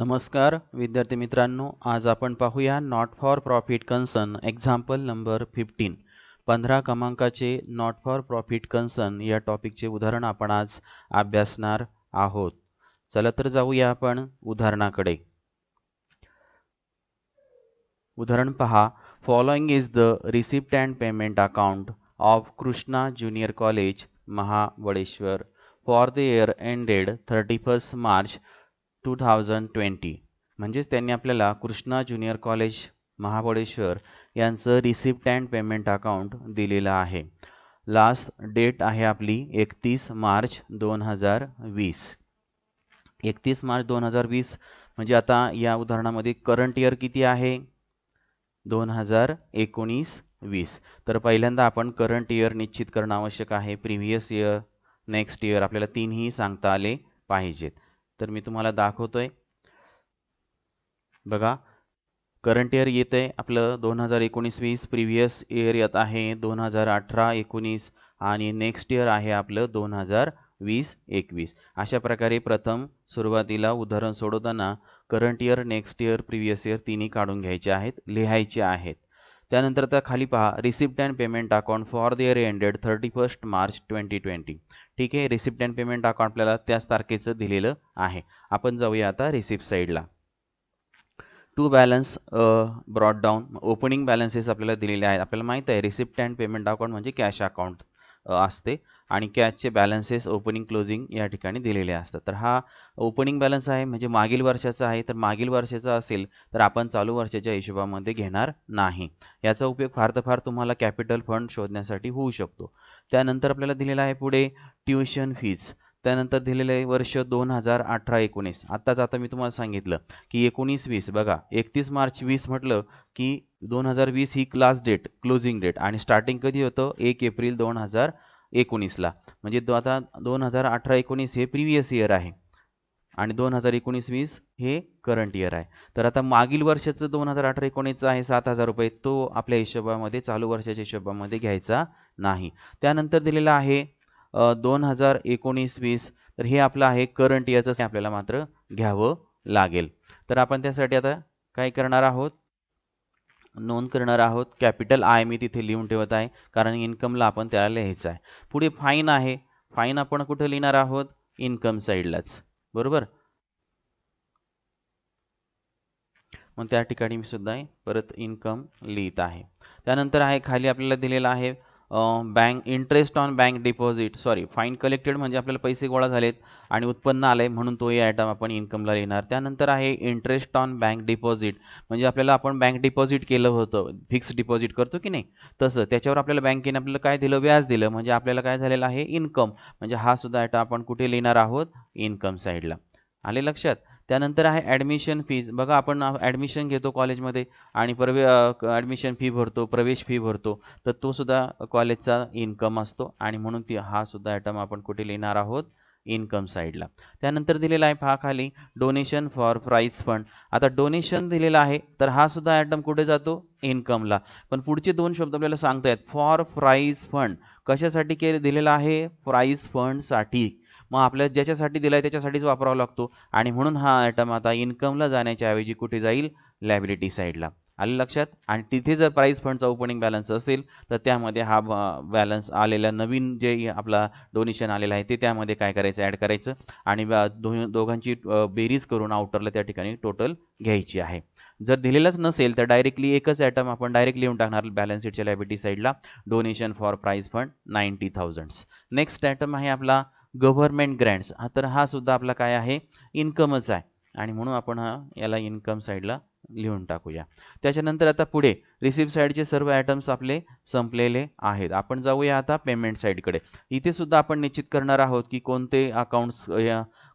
नमस्कार विद्यार्थी मित्रांनो आज आपण पाहूया not for profit concern example number fifteen पंधरा क्रमांकाचे नॉट फॉर प्रॉफिट कन्सर्न या टॉपिकचे उदाहरण आपण आज अभ्यासणार आहोत चला तर जाऊया आपण उदाहरणाकडे उदाहरण पहा following is the receipt and payment account of Krishna junior college Mahabaleshwar for the year ended thirty first March two thousand twenty म्हणजेच त्यांनी आपल्याला कृष्णा ज्युनियर कॉलेज महाबळेश्वर यांचं रिसिप्ट अँड पेमेंट अकाउंट दिलेलं आहे लास्ट डेट आहे आपली एकतीस मार्च दोन हजार वीस एकतीस मार्च दोन हजार वीस म्हणजे आता या उदाहरणामध्ये करंट इयर किती आहे दोन हजार एकोणीस वीस तर पहिल्यांदा आपण करंट इयर निश्चित करणं आवश्यक आहे प्रिव्हियस इयर नेक्स्ट इयर आपल्याला तीनही सांगता आले पाहिजेत तर मी तुम्हाला दाखवतोय बघा करंट इयर येत आहे आपलं दोन हजार एकोणीस वीस प्रिव्हियस इयर येत आहे दोन हजार अठरा एकोणीस आणि नेक्स्ट इयर आहे आपलं दोन हजार वीस एकवीस अशा प्रकारे प्रथम सुरुवातीला उदाहरण सोडवताना current year next year previous year तिन्ही काढून घ्यायचे आहेत लिहायचे आहेत त्यानंतर त्या खाली पहा receipt and payment account for the year ended thirty first March twenty twenty ठीक आहे रिसिप्ट अँड पेमेंट अकाउंट आपल्याला त्याच तारखेचं दिलेलं आहे आपण जाऊया आता रिसिप्ट साईडला to balance brought down opening balances आपल्याला दिलेले आहेत आपल्याला माहीत आहे रिसिप्ट अँड पेमेंट अकाउंट म्हणजे कॅश अकाउंट असते आणि कॅशचे बॅलन्सेस ओपनिंग क्लोजिंग या ठिकाणी दिलेले असतात तर हा ओपनिंग बॅलन्स आहे म्हणजे मागील वर्षाचा आहे तर मागील वर्षाचा असेल तर आपण चालू वर्षाच्या हिशोबामध्ये घेणार नाही याचा उपयोग फार तर फार तुम्हाला कॅपिटल फंड शोधण्यासाठी होऊ शकतो त्यानंतर आपल्याला दिलेला आहे पुढे ट्युशन फीज त्यानंतर दिलेलं आहे वर्ष दोन हजार अठरा एकोणीस आत्ताच आता मी तुम्हाला सांगितलं की एकोणीस वीस बघा एकतीस मार्च वीस म्हटलं की दोन हजार वीस ही क्लास डेट क्लोजिंग डेट आणि स्टार्टिंग कधी होतं एक एप्रिल दोन हजार एकोणीसला म्हणजे दो आता दोन हजार अठरा एकोणीस हे प्रिव्हियस इयर आहे आणि दोन हजार एकोणीस वीस हे करंट इयर आहे तर आता मागील वर्षाचं दोन हजार अठरा एकोणीसचं आहे सात हजार रुपये तो आपल्या हिशोबामध्ये चालू वर्षाच्या हिशोबामध्ये घ्यायचा नाही त्यानंतर दिलेला आहे दोन हजार एकोणीस वीस तर हे आपलं आहे करंट इयरचं आपल्याला मात्र घ्यावं लागेल तर आपण त्यासाठी आता काय करणार आहोत नोंद करणार आहोत कॅपिटल आय मी तिथे लिहून ठेवत आहे कारण इन्कमला आपण त्याला लिहायचं आहे पुढे फाईन आहे फाईन आपण कुठं लिहिणार आहोत इन्कम साईडलाच बरोबर मग त्या ठिकाणी मी सुद्धा परत इन्कम लिहित आहे त्यानंतर आहे खाली आपल्याला दिलेला आहे bank interest on bank deposit sorry fine collected म्हणजे आपल्याला पैसे गोळा झालेत आणि उत्पन्न आलं आहे म्हणून तो आयटम आपण इन्कमला लिहिणार त्यानंतर आहे इंटरेस्ट ऑन बँक डिपॉझिट म्हणजे आपल्याला आपण बँक डिपॉझिट केलं होतं फिक्स डिपॉझिट करतो की नाही तसं त्याच्यावर आपल्याला बँकेने आपल्याला काय दिलं व्याज दिलं म्हणजे आपल्याला काय झालेलं आहे इन्कम म्हणजे हा सुद्धा आयटम आपण कुठे लिहिणार आहोत इन्कम साईडला आले लक्षात त्यानंतर आहे ॲडमिशन फीज बघा आपण ॲडमिशन घेतो कॉलेजमध्ये आणि प्रवे ॲडमिशन फी भरतो प्रवेश फी भरतो तर तो सुद्धा कॉलेजचा इन्कम असतो आणि म्हणून ती हा सुद्धा आयटम आपण कुठे लिहिणार आहोत इन्कम साईडला त्यानंतर दिलेला आहे पहा खाली डोनेशन फॉर प्राईज फंड आता डोनेशन दिलेला आहे तर हा सुद्धा आयटम कुठे जातो इन्कमला पण पुढचे दोन शब्द आपल्याला सांगतायत फॉर प्राईज फंड कशासाठी केले दिलेला आहे प्राईज फंडसाठी मग आपल्या ज्याच्यासाठी दिला आहे त्याच्यासाठीच वापरावा लागतो आणि म्हणून हा आयटम आता इन्कमला जाण्याच्या ऐवजी कुठे जाईल लायबिलिटी साईडला आले लक्षात आणि तिथे जर प्राईज फंडचा ओपनिंग बॅलन्स असेल तर त्यामध्ये हा बॅलन्स आलेला नवीन जे आपला डोनेशन आलेला आहे ते त्यामध्ये काय करायचं ॲड करायचं आणि दोघांची बेरीज करून आउटरला त्या ठिकाणी टोटल घ्यायची आहे जर दिलेलंच नसेल तर डायरेक्टली एकच ॲटम आपण डायरेक्ट लिहून टाकणार बॅलन्स शीटच्या लायबिलिटी साईडला donation for prize fund ninety thousands next item आहे आपला गव्हर्नमेंट ग्रँड्स हा तर हा सुद्धा आपला काय आहे इन्कमच आहे आणि म्हणून आपण हा याला इन्कम साईडला लिहून टाकूया त्याच्यानंतर आता पुढे रिसिप्ट साईडचे सर्व ॲटम्स आपले संपलेले आहेत आपण जाऊया आता पेमेंट साईडकडे इथे सुद्धा आपण निश्चित करणार आहोत की कोणते अकाउंट्स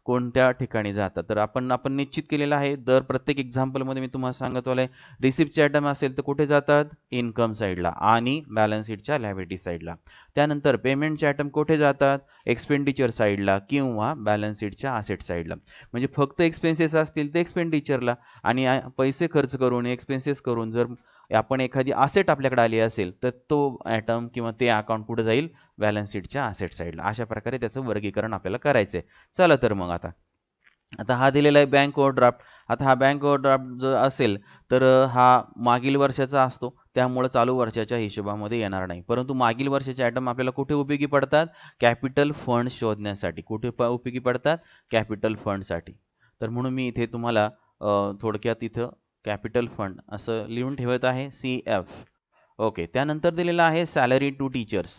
कोणत्या ठिकाणी जातात तर आपण आपण निश्चित केलेलं आहे दर प्रत्येक एक्झाम्पलमध्ये मी तुम्हाला सांगत आलं आहे रिसिप्टचे आयटम असेल तर कुठे जातात इन्कम साईडला आणि बॅलन्स शीटच्या लायबिलिटी साईडला त्यानंतर पेमेंटचे ॲटम कुठे जातात एक्सपेंडिचर साईडला किंवा बॅलन्स शीटच्या असेट साईडला म्हणजे फक्त एक्सपेन्सेस असतील ते एक्सपेंडिचरला आणि पैसे खर्च करून एक्सपेन्सेस करून जर आपण एखादी असेट आपल्याकडे आली असेल तर तो ॲटम किंवा ते अकाउंट कुठं जाईल बॅलन्स शीटच्या असेट साईडला अशा प्रकारे त्याचं वर्गीकरण आपल्याला करायचं आहे चला तर मग आता आता हा दिलेला आहे बँक ओव्हरड्राफ्ट आता हा बँक ओव्हरड्राफ्ट जर असेल तर हा मागील वर्षाचा असतो त्यामुळं चालू वर्षाच्या हिशोबामध्ये येणार नाही परंतु मागील वर्षाचे ॲटम आपल्याला कुठे उपयोगी पडतात कॅपिटल फंड शोधण्यासाठी कुठे प उपयोगी पडतात कॅपिटल फंडसाठी तर म्हणून मी इथे तुम्हाला थोडक्यात इथं कॅपिटल फंड असं लिहून ठेवत आहे सी एफ ओके त्यानंतर दिलेला आहे सॅलरी टू टीचर्स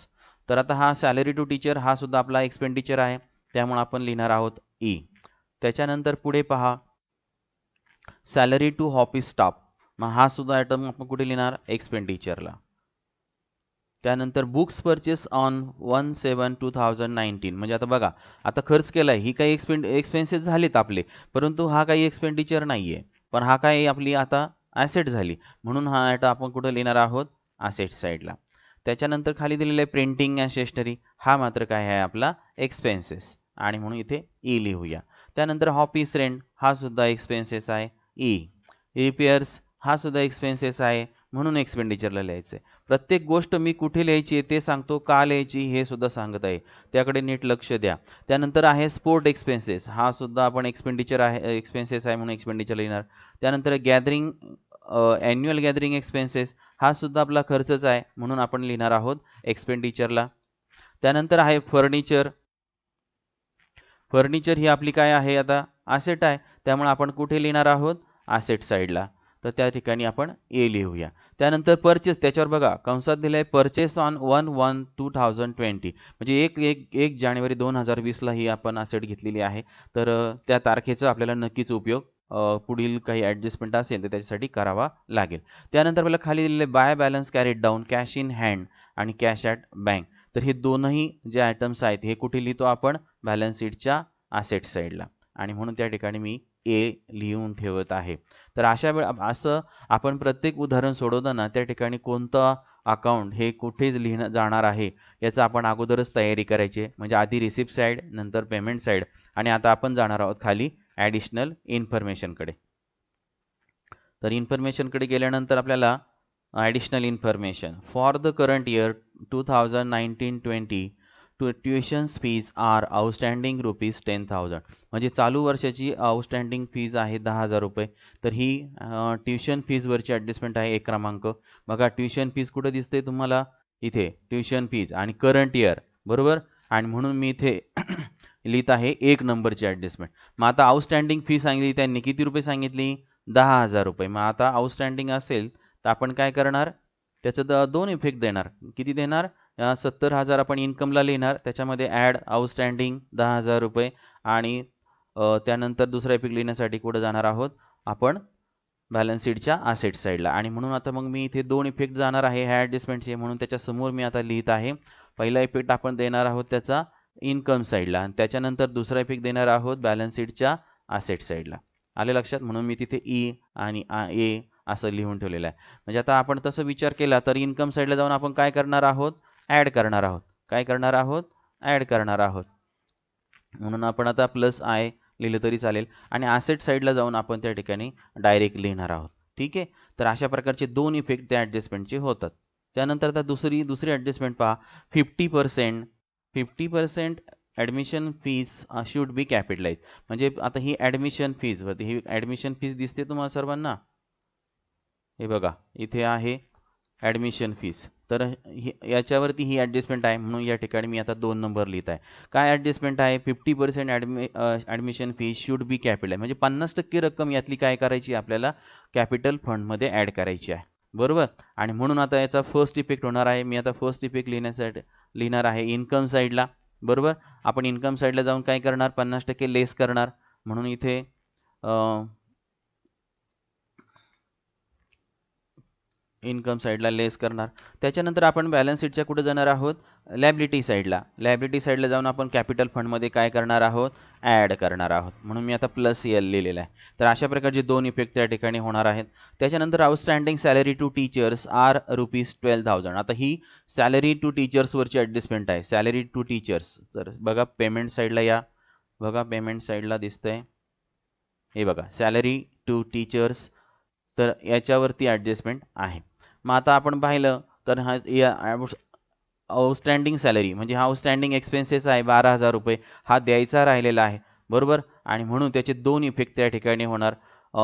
तर आता हा सॅलरी टू टीचर हा सुद्धा आपला एक्सपेंडिचर आहे त्यामुळे आपण लिहिणार आहोत ई त्याच्यानंतर पुढे पहा सॅलरी टू ऑफिस स्टाफ मग हा सुद्धा आयटम आपण कुठे लिहिणार एक्सपेंडिचरला त्यानंतर books purchase on one seven two thousand nineteen म्हणजे आता बघा आता खर्च केला आहे ही काही एक्सपेंड एक्सपेन्सेस झालेत आपले परंतु हा काही एक्सपेंडिचर नाही आहे पण हा काय आपली आता ॲसेट झाली म्हणून हा आता आपण कुठं लिहिणार आहोत ॲसेट साईडला त्याच्यानंतर खाली दिलेलं आहे प्रिंटिंग अँड हा मात्र काय आहे आपला एक्सपेन्सेस आणि म्हणून इथे ई e लिहूया त्यानंतर हॉपीस रेंट हा सुद्धा एक्सपेन्सेस आहे ई e. रिपेअर्स हा सुद्धा एक्सपेन्सेस आहे म्हणून एक्सपेंडिचरला लिहायचं आहे प्रत्येक गोष्ट मी कुठे लिहायची ते सांगतो का लिहायची हे सुद्धा सांगत आहे त्याकडे नीट लक्ष द्या त्यानंतर आहे स्पोर्ट एक्सपेन्सेस हा सुद्धा आपण एक्सपेंडिचर आहे एक्सपेन्सेस आहे म्हणून एक्सपेंडिचर लिहिणार त्यानंतर गॅदरिंग ॲन्युअल गॅदरिंग एक्सपेन्सेस हा सुद्धा आपला खर्चच आहे म्हणून आपण लिहिणार आहोत एक्सपेंडिचरला त्यानंतर आहे फर्निचर फर्निचर ही आपली काय आहे आता आसेट आहे त्यामुळे आपण कुठे लिहिणार आहोत आसेट साईडला तर त्या ठिकाणी आपण ए लिहूया त्यानंतर परचेस त्याच्यावर बघा कंसात दिलं आहे purchase on one one two thousand twenty म्हणजे एक एक एक जानेवारी दोन हजार वीसला ही आपण असेट घेतलेली आहे तर त्या तारखेचा आपल्याला नक्कीच उपयोग पुढील काही ॲडजस्टमेंट असेल तर त्याच्यासाठी करावा लागेल त्यानंतर आपल्याला खाली दिलेले by balance carried down cash in hand आणि कॅश ॲट बँक तर हे दोनही जे आयटम्स आहेत हे कुठे लिहितो आपण बॅलन्स शीटच्या आसेट साईडला आणि म्हणून त्या ठिकाणी मी ए लिहून ठेवत आहे तर अशा वेळ असं आपण प्रत्येक उदाहरण सोडवताना त्या ठिकाणी कोणतं अकाउंट हे कुठेच लिहिणं जाणार आहे याचा आपण अगोदरच तयारी करायची म्हणजे आधी रिसिप्ट साईड नंतर पेमेंट साईड आणि आता आपण जाणार आहोत खाली ॲडिशनल इन्फॉर्मेशनकडे तर इन्फॉर्मेशनकडे गेल्यानंतर आपल्याला additional information for the current year two thousand nineteen twenty to fees are outstanding rupees ten thousand म्हणजे चालू वर्षाची आउटस्टँडिंग फीज आहे दहा हजार रुपये तर ही ट्युशन फीजवरची ॲडजस्टमेंट आहे एक क्रमांक बघा ट्युशन फीज कुठं दिसते तुम्हाला इथे ट्युशन फीज आणि करंट इयर बरोबर आणि म्हणून मी इथे लिहित आहे एक नंबरची ॲडजस्टमेंट मग आता आउटस्टँडिंग फी सांगितली त्यांनी किती रुपये सांगितली दहा हजार रुपये मग आता आउटस्टँडिंग असेल तर आपण काय करणार त्याचं द दोन इफेक्ट देणार किती देणार सत्तर हजार आपण इन्कमला लिहिणार त्याच्यामध्ये ॲड आउटस्टँडिंग दहा हजार रुपये आणि त्यानंतर दुसरा इफेक्ट लिहिण्यासाठी कुठं जाणार आहोत आपण बॅलन्स शीटच्या आसेट साईडला आणि म्हणून आता मग मी इथे दोन इफेक्ट जाणार आहे ह्या ॲडजस्टमेंटचे म्हणून त्याच्यासमोर मी आता लिहित आहे पहिला इफेक्ट आपण देणार आहोत त्याचा इन्कम साईडला आणि त्याच्यानंतर दुसरा इफेक्ट देणार आहोत बॅलन्स शीटच्या आसेट साईडला आले लक्षात म्हणून मी तिथे ई e आणि ए असं लिहून ठेवलेलं आहे म्हणजे आता आपण तसं विचार केला तर इन्कम साईडला जाऊन आपण काय करणार आहोत ॲड करणार आहोत काय करणार आहोत ॲड करणार आहोत म्हणून आपण आता प्लस आय लिहिलं तरी चालेल आणि ॲसेट साईडला जाऊन आपण त्या ठिकाणी डायरेक्ट लिहिणार आहोत ठीक आहे तर अशा प्रकारचे दोन इफेक्ट त्या ॲडजस्टमेंटचे होतात त्यानंतर आता दुसरी दुसरी ॲडजस्टमेंट पहा fifty percent fifty percent admission fees should be capitalise म्हणजे आता ही ॲडमिशन फीज ही ॲडमिशन फीज दिसते तुम्हाला सर्वांना हे बघा इथे आहे ॲडमिशन फीस तर याच्यावरती ही ॲडजस्टमेंट आहे म्हणून या ठिकाणी मी आता दोन नंबर लिहित आहे काय ॲडजस्टमेंट आहे फिफ्टी पर्सेंट ॲडमि admission fees should be capital म्हणजे पन्नास टक्के रक्कम यातली काय करायची आपल्याला कॅपिटल फंडमध्ये ॲड करायची आहे बरोबर आणि म्हणून आता याचा फर्स्ट इफेक्ट होणार आहे मी आता फर्स्ट इफेक्ट लिहिण्यासाठी लिहिणार आहे इन्कम साईडला बरोबर आपण इन्कम साईडला जाऊन काय करणार पन्नास टक्के लेस करणार म्हणून इथे इन्कम साईडला लेस करणार त्याच्यानंतर आपण बॅलन्स शीटच्या कुठे जाणार आहोत लॅबिलिटी साईडला लॅबिलिटी साईडला जाऊन आपण कॅपिटल फंडमध्ये काय करणार आहोत ॲड करणार आहोत म्हणून मी आता प्लस यल लिहिलेलं आहे तर अशा प्रकारचे दोन इफेक्ट त्या ठिकाणी होणार आहेत त्याच्यानंतर outstanding salary to teachers are rupees twelve thousand आता ही सॅलरी टू टीचर्सवरची ॲडजस्टमेंट आहे सॅलरी टू टीचर्स तर बघा पेमेंट साईडला या बघा पेमेंट साईडला दिसतंय हे बघा सॅलरी टू टीचर्स तर याच्यावरती ॲडजस्टमेंट आहे मग आता आपण पाहिलं तर हा आउटस्टँडिंग सॅलरी म्हणजे हा आउटस्टँडिंग एक्सपेन्सेस आहे बारा हजार रुपये हा द्यायचा राहिलेला आहे बरोबर आणि म्हणून त्याचे दोन इफेक्ट त्या ठिकाणी होणार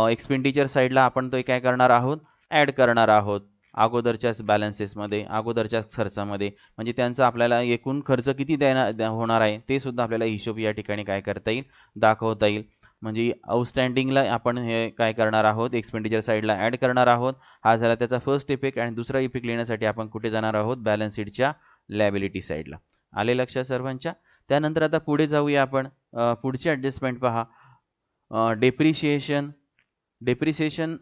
एक्सपेंडिचर साईडला आपण तो काय करणार आहोत ॲड करणार आहोत अगोदरच्याच बॅलन्सेसमध्ये अगोदरच्याच खर्चामध्ये म्हणजे त्यांचा आपल्याला एकूण खर्च किती देणार होणार आहे ते सुद्धा आपल्याला हिशोब या ठिकाणी काय करता येईल दाखवता येईल म्हणजे आउटस्टँडिंगला आपण हे काय करणार आहोत एक्सपेंडिचर साईडला ॲड करणार आहोत हा झाला त्याचा फर्स्ट इफेक्ट आणि दुसरा इफेक्ट लिहिण्यासाठी आपण कुठे जाणार आहोत बॅलन्स शीटच्या लॅबिलिटी साईडला आले लक्षात सर्वांच्या त्यानंतर आता पुढे जाऊया आपण पुढची ॲडजस्टमेंट पहा डेप्रिशिएशन डेप्रिसिएशन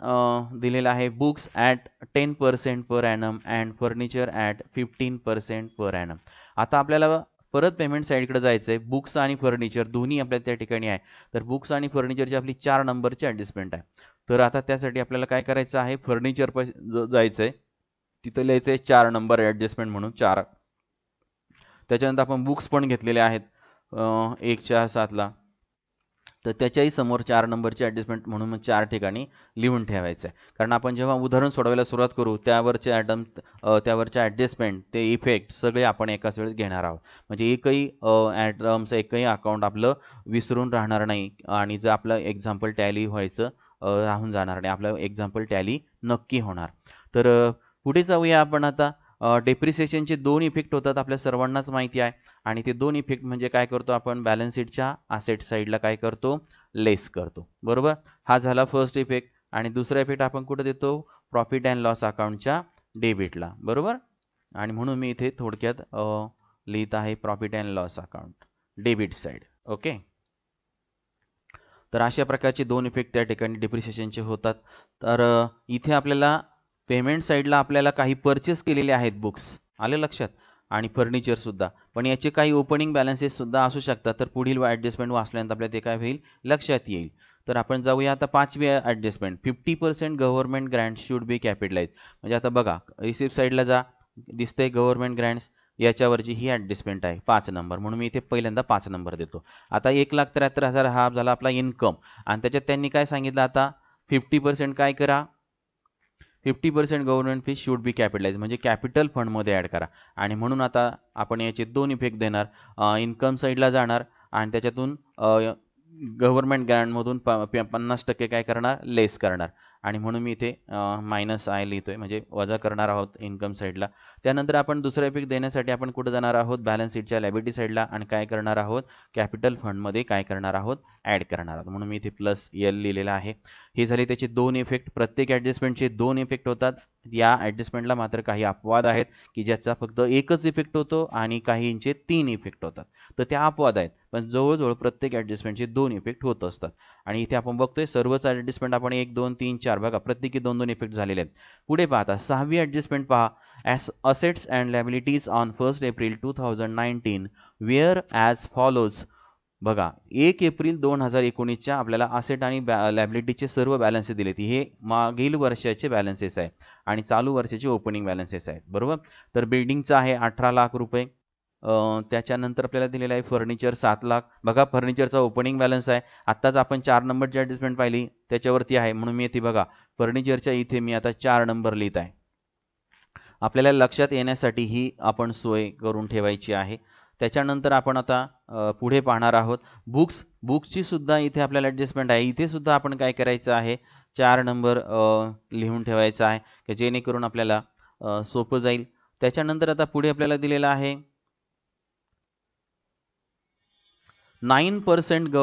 दिलेलं आहे books at ten percent per annum and furniture at fifteen percent per annum आता आपल्याला परत पेमेंट साईडकडे जायचं आहे बुक्स आणि फर्निचर दोन्ही आपल्या त्या ठिकाणी आहे तर बुक्स आणि फर्निचरची आपली चार नंबरची ॲडजस्टमेंट आहे तर आता त्यासाठी आपल्याला काय करायचं आहे फर्निचर पैसे जायचं आहे तिथं लिहायचं आहे चार नंबर ॲडजस्टमेंट म्हणून चार त्याच्यानंतर आपण बुक्स पण घेतलेले आहेत एक चार सातला तर त्याच्याही समोर चार नंबरची ॲडजस्टमेंट म्हणून मग चार ठिकाणी लिहून ठेवायचं आहे कारण आपण जेव्हा उदाहरण सोडवायला सुरुवात करू त्यावरचे ॲडम त्यावरचे ॲडजस्टमेंट ते इफेक्ट सगळे आपण एकाच वेळेस घेणार आहोत म्हणजे एकही ॲडम्सचं एकही अकाउंट आपलं विसरून राहणार नाही आणि जर आपलं एक्झाम्पल टॅली व्हायचं राहून जाणार नाही आपलं एक्झाम्पल टॅली नक्की होणार तर पुढे जाऊया आपण आता डेप्रिसिएशनचे दोन इफेक्ट होतात आपल्या सर्वांनाच माहिती आहे आणि ते दोन इफेक्ट म्हणजे काय करतो आपण बॅलन्स शीटच्या आसेट साईडला काय करतो लेस करतो बरोबर हा झाला फर्स्ट इफेक्ट आणि दुसरा इफेक्ट आपण कुठं देतो प्रॉफिट अँड लॉस अकाउंटच्या डेबिटला बरोबर आणि म्हणून मी इथे थोडक्यात लिहित आहे profit and loss account debit side okay तर अशा प्रकारचे दोन इफेक्ट त्या ठिकाणी डिप्रिसिएशनचे होतात तर इथे आपल्याला पेमेंट साईडला आपल्याला काही परचेस केलेले आहेत बुक्स आले लक्षात आणि फर्निचरसुद्धा पण याचे काही ओपनिंग बॅलन्सेससुद्धा असू शकतात तर पुढील ॲडजस्टमेंट वाचल्यानंतर आपल्याला ते काय होईल लक्षात येईल तर आपण जाऊया आता पाचवी adjustment fifty percent government grant should be capitalise म्हणजे आता बघा रिसिप्ट साईडला जा दिसते गव्हर्नमेंट ग्रँड्स याच्यावरची ही ॲडजस्टमेंट आहे पाच नंबर म्हणून मी इथे पहिल्यांदा पाच नंबर देतो आता एक लाख त्र्याहत्तर हजार हा झाला आपला इन्कम आणि त्याच्यात त्यांनी काय सांगितलं आता फिफ्टी पर्सेंट काय करा fifty percent government fees should be capitalise म्हणजे कॅपिटल फंडमध्ये ॲड करा आणि म्हणून आता आपण याचे दोन इफेक्ट देणार इन्कम साईडला जाणार आणि त्याच्यातून गव्हर्नमेंट ग्रँडमधून प पन्नास टक्के काय करणार लेस करणार आणि म्हणून मी इथे मायनस आय लिहितो आहे म्हणजे वजा करणार आहोत इन्कम साईडला त्यानंतर आपण दुसरा इफेक्ट देण्यासाठी आपण कुठं जाणार आहोत बॅलन्स शीटच्या लॅबिटी साईडला आणि काय करणार आहोत कॅपिटल फंडमध्ये काय करणार आहोत ॲड करणार आहोत म्हणून मी इथे प्लस एल लिहिलेला आहे हे झाले त्याचे दोन इफेक्ट प्रत्येक ॲडजस्टमेंटचे दोन इफेक्ट होतात या ॲडजस्टमेंटला मात्र काही अपवाद आहेत की ज्याचा फक्त एकच इफेक्ट होतो आणि काहींचे तीन इफेक्ट होतात तर त्या अपवाद आहेत पण जवळजवळ प्रत्येक ॲडजस्टमेंटचे दोन इफेक्ट होत असतात आणि इथे आपण बघतोय सर्वच ॲडजस्टमेंट आपण एक दोन तीन चार चार बघा प्रत्येकी दोन दोन इफेक्ट झालेले आहेत पुढे पाहता सहावी ॲडजस्टमेंट पहा as assets and liabilities on first April two thousand nineteen were as follows बघा एक एप्रिल दोन हजार एकोणीसच्या आपल्याला असेट आणि बॅ लॅबिलिटीचे सर्व बॅलन्सेस दिलेत हे मागील वर्षाचे बॅलन्सेस आहेत आणि चालू वर्षाचे ओपनिंग बॅलन्सेस आहेत बरोबर तर बिल्डिंगचं आहे अठरा लाख रुपये त्याच्यानंतर आपल्याला दिलेलं आहे फर्निचर सात लाख बघा फर्निचरचा ओपनिंग बॅलन्स आहे आत्ताच आपण चार नंबरची ॲडजस्टमेंट पाहिली त्याच्यावरती आहे म्हणून मी येते बघा फर्निचरच्या इथे मी आता चार नंबर लिहित आहे आपल्याला लक्षात येण्यासाठी ही आपण सोय करून ठेवायची आहे त्याच्यानंतर आपण आता पुढे पाहणार आहोत बुक्स बुक्सची सुद्धा इथे आपल्याला ॲडजस्टमेंट आहे इथे सुद्धा आपण काय करायचं आहे चार नंबर लिहून ठेवायचा आहे की जेणेकरून आपल्याला सोपं जाईल त्याच्यानंतर आता पुढे आपल्याला दिलेलं आहे नाईन पर्सेंट ग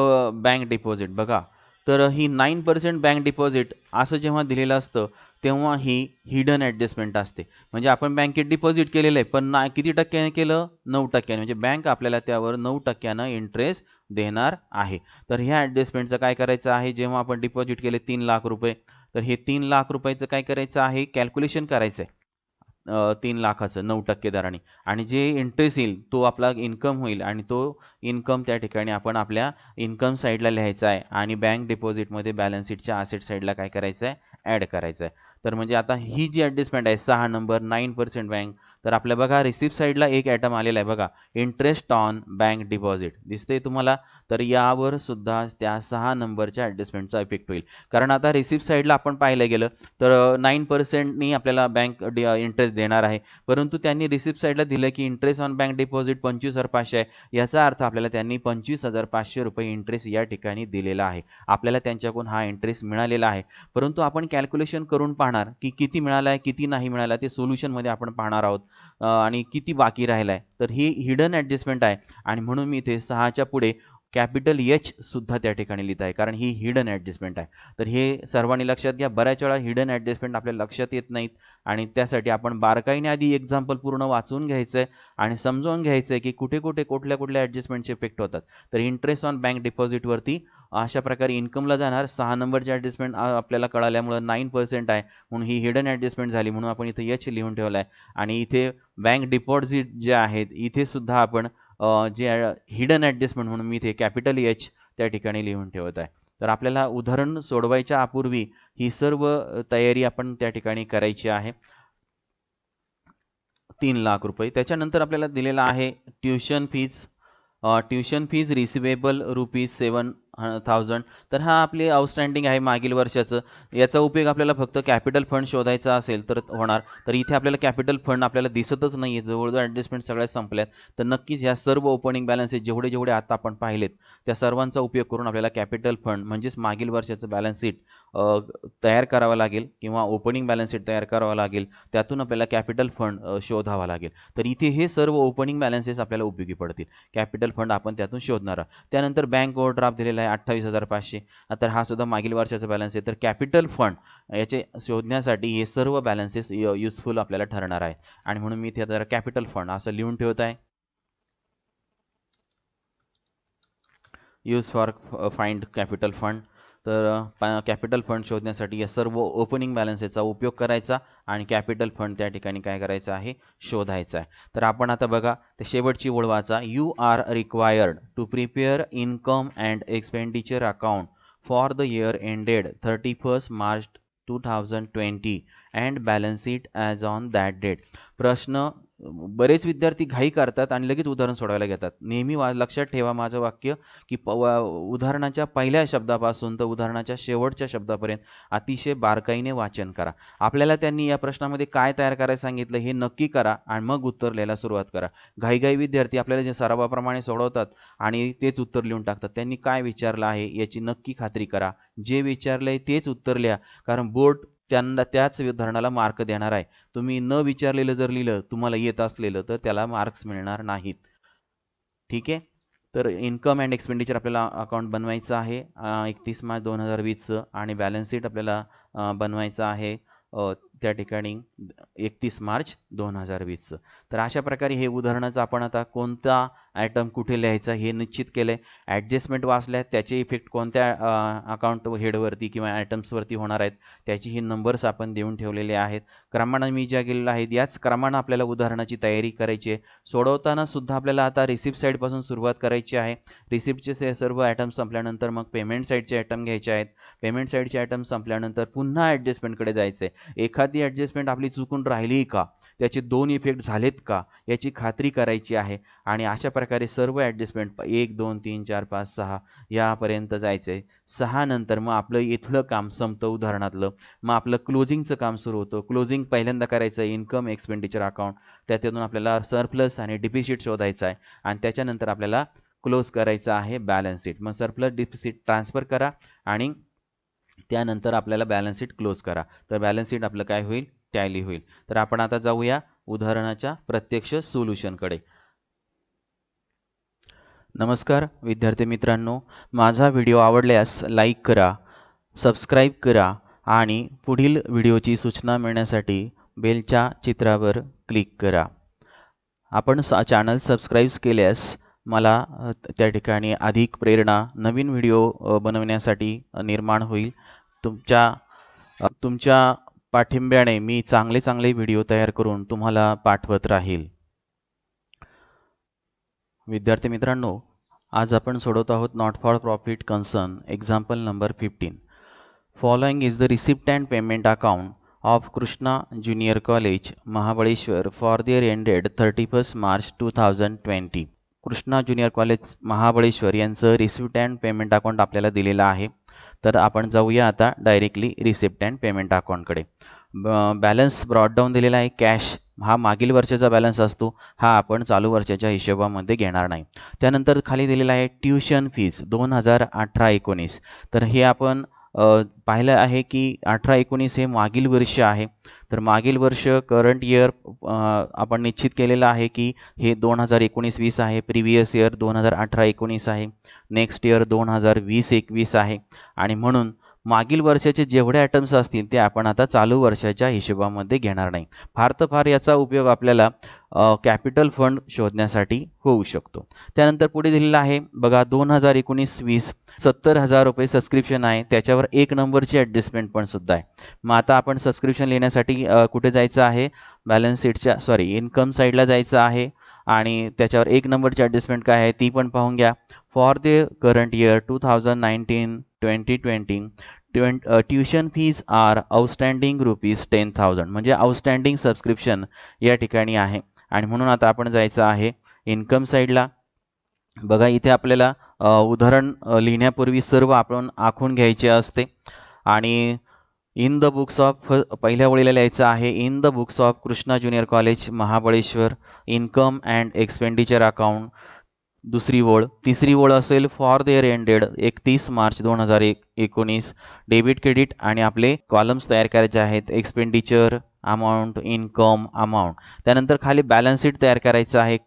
बँक डिपॉझिट बघा तर ही नाईन पर्सेंट बँक डिपॉझिट असं जेव्हा दिलेलं असतं तेव्हा ही हिडन ॲडजस्टमेंट असते म्हणजे आपण बँकेत डिपॉझिट केलेलं आहे पण ना किती टक्क्याने केलं नऊ टक्क्याने म्हणजे बँक आपल्याला त्यावर नऊ टक्क्यानं इंटरेस्ट देणार आहे तर ह्या ॲडजस्टमेंटचं काय करायचं आहे जेव्हा आपण डिपॉझिट केले तीन लाख रुपये तर हे तीन लाख रुपयाचं काय करायचं आहे कॅल्क्युलेशन करायचं आहे तीन लाखाचं नऊ टक्के दराने आणि जे इंटरेस्ट येईल तो आपला इन्कम होईल आणि तो इन्कम त्या ठिकाणी आपण आपल्या इन्कम साइडला लिहायचा आहे आणि बँक डिपॉझिटमध्ये बॅलन्स शीटच्या आसेट साईडला काय करायचं आहे ॲड करायचं आहे तर म्हणजे आता ही जी ॲडजस्टमेंट आहे सहा नंबर नाईन पर्सेंट बँक तर आपल्या बघा रिसिप्ट साईडला एक ॲटम आलेला आहे बघा इंटरेस्ट ऑन बँक डिपॉझिट दिसते तुम्हाला तर यावर सुद्धा त्या सहा नंबरच्या ॲडजस्टमेंटचा इफेक्ट होईल कारण आता रिसिप्ट साईडला आपण पाहिलं गेलं तर नाईन पर्सेंटनी आपल्याला बँक इंटरेस्ट देणार आहे परंतु त्यांनी रिसिप्ट साईडला दिलं की इंटरेस्ट ऑन बँक डिपॉझिट पंचवीस हजार पाचशे आहे याचा अर्थ आपल्याला त्यांनी पंचवीस हजार पाचशे रुपये इंटरेस्ट या ठिकाणी दिलेला आहे आपल्याला त्यांच्याकडून हा इंटरेस्ट मिळालेला आहे परंतु आपण कॅल्क्युलेशन करून पाहणार पाहणार की किती मिळालाय किती नाही मिळालाय ते सोल्युशनमध्ये आपण पाहणार आहोत आणि किती बाकी राहिलाय तर ही हिडन ॲडजस्टमेंट आहे आणि म्हणून मी इथे सहाच्या पुढे कॅपिटल एच सुद्धा त्या ठिकाणी लिहित आहे कारण ही हिडन ॲडजस्टमेंट आहे तर हे सर्वांनी लक्षात घ्या बऱ्याच वेळा हिडन ॲडजस्टमेंट आपल्या लक्षात येत नाहीत आणि त्यासाठी आपण बारकाईने आधी एक्झाम्पल पूर्ण वाचून घ्यायचं आहे आणि समजावून घ्यायचं आहे की कुठे कुठे कुठल्या कुठल्या ॲडजस्टमेंटचे इफेक्ट होतात तर इंटरेस्ट ऑन बँक डिपॉझिटवरती अशा प्रकारे इन्कमला जाणार सहा नंबरचे ॲडजस्टमेंट आपल्याला कळाल्यामुळं नाईन पर्सेंट आहे म्हणून ही हिडन ॲडजस्टमेंट झाली म्हणून आपण इथे यच लिहून ठेवला आहे आणि इथे बँक डिपॉझिट जे आहेत इथे सुद्धा आपण जे हिडन ॲडजस्टमेंट म्हणून मी इथे कॅपिटल एच त्या ठिकाणी लिहून ठेवत आहे तर आपल्याला उदाहरण सोडवायच्या अपूर्वी ही सर्व तयारी आपण त्या ठिकाणी करायची आहे तीन लाख रुपये त्याच्यानंतर आपल्याला दिलेला आहे tuition fees tuition fees receivable rupees seven thousand तर हा आपली आउटस्टँडिंग आहे मागील वर्षाचं याचा उपयोग आपल्याला फक्त कॅपिटल फंड शोधायचा असेल तर होणार तर इथे आपल्याला कॅपिटल फंड आपल्याला दिसतच नाही आहे जवळजवळ ॲडजस्टमेंट सगळ्या संपल्यात तर नक्कीच ह्या सर्व ओपनिंग बॅलन्सेस जेवढे जेवढे आता आपण पाहिलेत त्या सर्वांचा उपयोग करून आपल्याला कॅपिटल फंड म्हणजेच मागील वर्षाचं बॅलन्स शीट तयार करावा लागेल किंवा ओपनिंग बॅलन्स शीट तयार करावा लागेल त्यातून आपल्याला कॅपिटल फंड शोधावा लागेल तर इथे हे सर्व ओपनिंग बॅलन्सेस आपल्याला उपयोगी पडतील कॅपिटल फंड आपण त्यातून शोधणार आहोत त्यानंतर बँक ओव्हरड्राफ्ट दिलेला आहे अठ्ठावीस हजार पाचशे तर हा सुद्धा मागील वर्षाचा बॅलन्स आहे तर कॅपिटल फंड याचे शोधण्यासाठी हे सर्व बॅलन्सेस युजफुल आपल्याला ठरणार आहेत आणि म्हणून मी इथे आता कॅपिटल फंड असं लिहून ठेवत आहे use for find capital fund तर कॅपिटल फंड शोधण्यासाठी या सर्व ओपनिंग बॅलन्सेसचा उपयोग करायचा आणि कॅपिटल फंड त्या ठिकाणी काय करायचं आहे शोधायचा आहे तर आपण आता बघा ते शेवटची ओळ वाचा you are required to prepare income and expenditure account for the year ended thirty first March two thousand twenty and balance it as on that date प्रश्न बरेच विद्यार्थी घाई करतात आणि लगेच उदाहरण सोडवायला घेतात नेहमी लक्षात ठेवा माझं वाक्य की प उदाहरणाच्या पहिल्या शब्दापासून तर उदाहरणाच्या शेवटच्या शब्दापर्यंत अतिशय बारकाईने वाचन करा आपल्याला त्यांनी या प्रश्नामध्ये काय तयार करायला सांगितलं हे नक्की करा आणि मग उत्तर लिहायला सुरुवात करा घाईघाई विद्यार्थी आपल्याला जे सरावाप्रमाणे सोडवतात आणि तेच उत्तर लिहून टाकतात त्यांनी काय विचारलं आहे याची नक्की खात्री करा जे विचारलं आहे तेच उत्तर लिहा कारण बोर्ड त्यांना त्याच धरणाला मार्क देणार आहे तुम्ही न विचारलेलं जर लिहिलं तुम्हाला येत असलेलं तर त्याला मार्क्स मिळणार नाहीत ठीक आहे तर इन्कम अँड एक्सपेंडिचर आपल्याला अकाउंट बनवायचं आहे एकतीस मार्च दोन हजार वीसचं आणि बॅलन्स शीट आपल्याला बनवायचं आहे त्या ठिकाणी एकतीस मार्च दोन हजार वीसचं तर अशा प्रकारे हे उदाहरणाचं आपण आता कोणता आयटम कुठे लिहायचा हे निश्चित केलं आहे ॲडजस्टमेंट वाचल्या त्याचे इफेक्ट कोणत्या अकाउंट हेडवरती किंवा आयटम्सवरती होणार आहेत त्याची ही नंबर्स आपण देऊन ठेवलेले आहेत क्रमांक मी ज्या गेलेल्या आहेत याच क्रमानं आपल्याला उदाहरणाची तयारी करायची आहे सोडवताना सुद्धा आपल्याला आता रिसिप्ट साईडपासून सुरुवात करायची आहे रिसिप्टचे सर्व आयटम संपल्यानंतर मग पेमेंट साईडचे आयटम घ्यायचे आहेत पेमेंट साईडचे आयटम संपल्यानंतर पुन्हा ॲडजस्टमेंटकडे जायचं आहे एखाद ती ॲडजस्टमेंट आपली चुकून राहिली का त्याचे दोन इफेक्ट झालेत का याची खात्री करायची आहे आणि अशा प्रकारे सर्व ॲडजस्टमेंट एक दोन तीन चार पाच सहा यापर्यंत जायचं आहे सहा नंतर मग आपलं इथलं काम संपतं उदाहरणातलं मग आपलं क्लोजिंगचं काम सुरू होतं क्लोजिंग पहिल्यांदा करायचं आहे इन्कम एक्सपेंडिचर अकाउंट त्यातून आपल्याला सरप्लस आणि डिफिसिट शोधायचं आहे आणि त्याच्यानंतर आपल्याला क्लोज करायचं आहे बॅलन्स शीट मग सरप्लस डिफिसिट ट्रान्सफर करा आणि त्यानंतर आपल्याला बॅलन्स शीट क्लोज करा तर बॅलन्स शीट आपलं काय होईल टॅली होईल तर आपण आता जाऊया उदाहरणाच्या प्रत्यक्ष सोल्युशनकडे नमस्कार विद्यार्थी मित्रांनो माझा व्हिडिओ आवडल्यास लाईक करा सबस्क्राईब करा आणि पुढील व्हिडिओची सूचना मिळण्यासाठी बेलच्या चित्रावर क्लिक करा आपण स चॅनल सबस्क्राईब केल्यास मला त्या ठिकाणी अधिक प्रेरणा नवीन व्हिडिओ बनवण्यासाठी निर्माण होईल तुमच्या तुमच्या पाठिंब्याने मी चांगले चांगले व्हिडिओ तयार करून तुम्हाला पाठवत राहील विद्यार्थी मित्रांनो आज आपण सोडवत आहोत not for profit concern example number fifteen following is the receipt and payment account of Krishna junior college Mahabaleshwar for the year ended thirty first March two thousand twenty Krishna junior college Mahabaleshwar यांचं रिसिप्ट अँड पेमेंट अकाउंट आपल्याला दिलेलं आहे तर आपण जाऊया आता directly receipt and payment अकाउंटकडे balance brought down दिलेला आहे कॅश हा मागील वर्षाचा बॅलन्स असतो हा आपण चालू वर्षाच्या हिशोबामध्ये घेणार नाही त्यानंतर खाली दिलेला आहे ट्युशन फीज दोन हजार अठरा एकोणीस तर हे आपण पाहिलं आहे की अठरा एकोणीस हे मागील वर्ष आहे तर मागील वर्ष करंट इयर आपण निश्चित केलेलं आहे की हे दोन हजार एकोणीस वीस आहे प्रिव्हियस इयर दोन हजार अठरा एकोणीस आहे नेक्स्ट इयर दोन हजार वीस एकवीस आहे आणि म्हणून मागील वर्षाचे जेवढे ॲटम्स असतील ते आपण आता चालू वर्षाच्या हिशोबामध्ये घेणार नाही फार तर फार याचा उपयोग आपल्याला कॅपिटल फंड शोधण्यासाठी होऊ शकतो त्यानंतर पुढे दिलेला आहे बघा दोन हजार एकोणीस वीस सत्तर हजार रुपये सबस्क्रिप्शन आहे त्याच्यावर एक नंबरची ॲडजस्टमेंट पण सुद्धा आहे मग आता आपण सबस्क्रिप्शन लिहिण्यासाठी कुठे जायचं आहे बॅलन्स शीटच्या सॉरी इन्कम साईडला जायचं आहे आणि त्याच्यावर एक नंबरची ॲडजस्टमेंट काय आहे ती पण पाहून घ्या for the current year two thousand nineteen twenty twenty ट्वें tuition fees are outstanding rupees ten thousand म्हणजे आउटस्टँडिंग सबस्क्रिप्शन या ठिकाणी आहे आणि म्हणून आता आपण जायचं आहे इन्कम साईडला बघा इथे आपल्याला उदाहरण लिहिण्यापूर्वी सर्व आपण आखून घ्यायचे असते आणि इन द बुक्स ऑफ पहिल्या ओळीला लिहायचं आहे in the books of Krishna junior college Mahabaleshwar income and expenditure account दुसरी ओळ तिसरी ओळ असेल फॉर देअर एंडेड एकतीस मार्च दोन हजार एक एकोणीस डेबिट क्रेडिट आणि आपले कॉलम्स तयार करायचे आहेत एक्सपेंडिचर अमाऊंट इन्कम अमाऊंट त्यानंतर खाली बॅलन्स शीट तयार करायचं आहे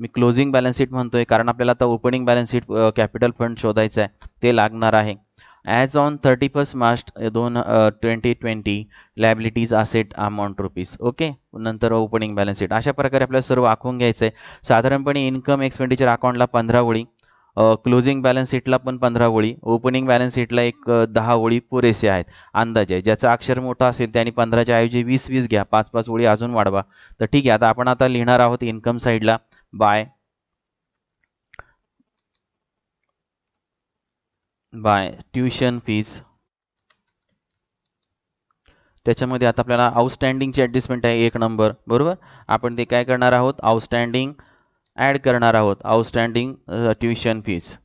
मी क्लोजिंग बॅलन्स शीट म्हणतोय कारण आपल्याला आता opening balance sheet capital fund शोधायचं आहे ते लागणार आहे as on thirty first March दोन twenty twenty liabilities asset amount rupees okay नंतर ओपनिंग बॅलन्स शीट अशा प्रकारे आपल्याला सर्व आखून घ्यायचं आहे साधारणपणे इन्कम एक्सपेंडिचर अकाउंटला पंधरा ओळी क्लोजिंग बॅलन्स शीटला पण पंधरा ओळी ओपनिंग बॅलन्स शीटला एक दहा ओळी पुरेसे आहेत अंदाजे ज्याचा अक्षर मोठा असेल त्याने पंधराच्या ऐवजी वीस वीस घ्या पाच पाच ओळी अजून वाढवा तर ठीक आहे आता आपण आता लिहिणार आहोत इन्कम साईडला बाय बाय ट्युशन फीज त्याच्यामध्ये आता आपल्याला आउटस्टँडिंगची ॲडजस्टमेंट आहे एक नंबर बरोबर आपण ते काय करणार आहोत आउटस्टँडिंग ॲड करणार आहोत आउटस्टँडिंग ट्युशन फीज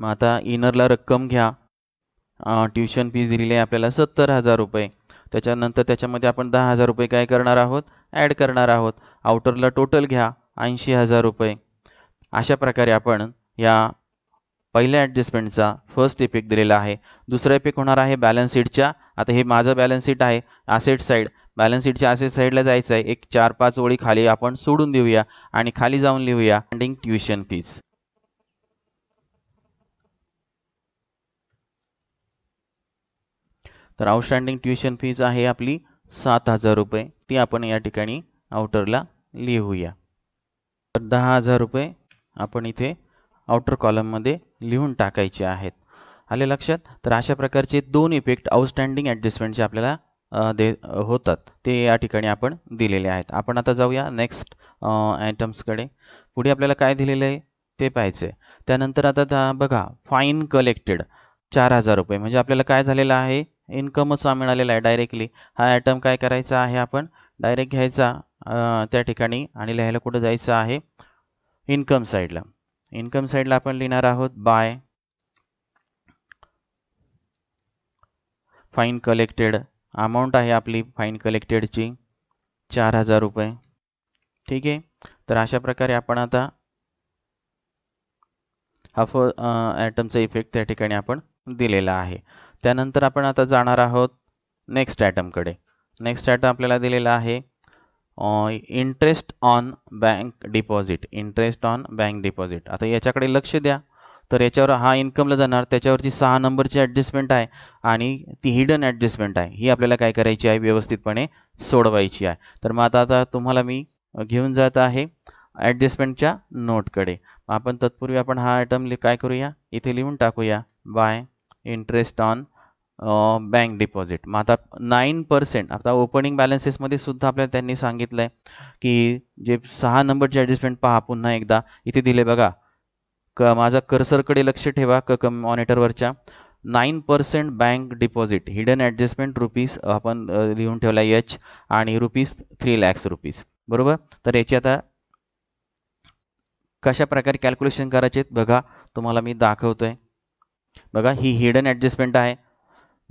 मग आता इनरला रक्कम घ्या ट्युशन फीज दिलेली आहे आपल्याला सत्तर हजार रुपये त्याच्यानंतर त्याच्यामध्ये आपण दहा हजार रुपये काय करणार आहोत ॲड करणार आहोत आउटरला टोटल घ्या ऐंशी हजार रुपये अशा प्रकारे आपण या पहिल्या ॲडजस्टमेंटचा फर्स्ट इफेक्ट दिलेला आहे दुसरा इफेक्ट होणार आहे बॅलन्स शीटच्या आता हे माझं बॅलन्स शीट आहे असेट साईड बॅलन्स शीटच्या असे साईडला जायचं आहे एक चार पाच ओळी खाली आपण सोडून देऊया आणि खाली जाऊन लिहूया अँडिंग ट्युशन फीज तर आउटस्टँडिंग ट्युशन फीज आहे आपली सात हजार रुपये ती आपण या ठिकाणी आउटरला लिहूया तर दहा हजार रुपये आपण इथे आउटर कॉलममध्ये लिहून टाकायचे आहेत आले लक्षात तर अशा प्रकारचे दोन इफेक्ट आउटस्टँडिंग ॲडजस्टमेंटचे आपल्याला दे होतात ते या ठिकाणी आपण दिलेले आहेत आपण आता जाऊया नेक्स्ट आयटम्सकडे पुढे आपल्याला काय दिलेलं आहे ते पाहिजे त्यानंतर आता बघा फाईन कलेक्टेड चार हजार रुपये म्हणजे आपल्याला काय झालेलं आहे इन्कमच मिळालेला आहे डायरेक्टली हा आयटम काय करायचा आहे आपण डायरेक्ट घ्यायचा त्या ठिकाणी आणि लिहायला कुठं जायचं आहे इन्कम साईडला इन्कम साईडला आपण लिहिणार आहोत बाय फाईन कलेक्टेड अमाऊंट आहे आपली फाईन कलेक्टेडची चार हजार रुपये ठीक आहे तर अशा प्रकारे आपण आता हा फो ॲटमचा इफेक्ट त्या ठिकाणी आपण दिलेला आहे त्यानंतर आपण आता जाणार आहोत नेक्स्ट ॲटमकडे नेक्स्ट ॲटम आपल्याला दिलेला आहे interest on bank deposit interest on bank deposit आता याच्याकडे लक्ष द्या तर याच्यावर हा इन्कमला जाणार त्याच्यावरची सहा नंबरची ॲडजस्टमेंट आहे आणि ती हिडन ॲडजस्टमेंट आहे ही आपल्याला काय करायची आहे व्यवस्थितपणे सोडवायची आहे तर मग आता आता तुम्हाला मी घेऊन जात आहे ॲडजस्टमेंटच्या नोटकडे आपण तत्पूर्वी आपण हा आयटम काय करूया इथे लिहून टाकूया by interest on bank deposit मग आता नाईन पर्सेंट आता ओपनिंग बॅलन्सेसमध्ये सुद्धा आपल्याला त्यांनी सांगितलं आहे की जे सहा नंबरचे ॲडजस्टमेंट पहा पुन्हा एकदा इथे दिले बघा माझा कर्सर कर्सरकडे लक्ष ठेवा क क मॉनिटरवरच्या nine percent bank deposit hidden adjustment rupees आपण लिहून ठेवला एच आणि रुपीज थ्री लॅक्स रुपीज बरोबर तर याची आता कशा प्रकारे कॅल्क्युलेशन करायचे बघा तुम्हाला मी दाखवतोय बघा ही हिडन ॲडजस्टमेंट आहे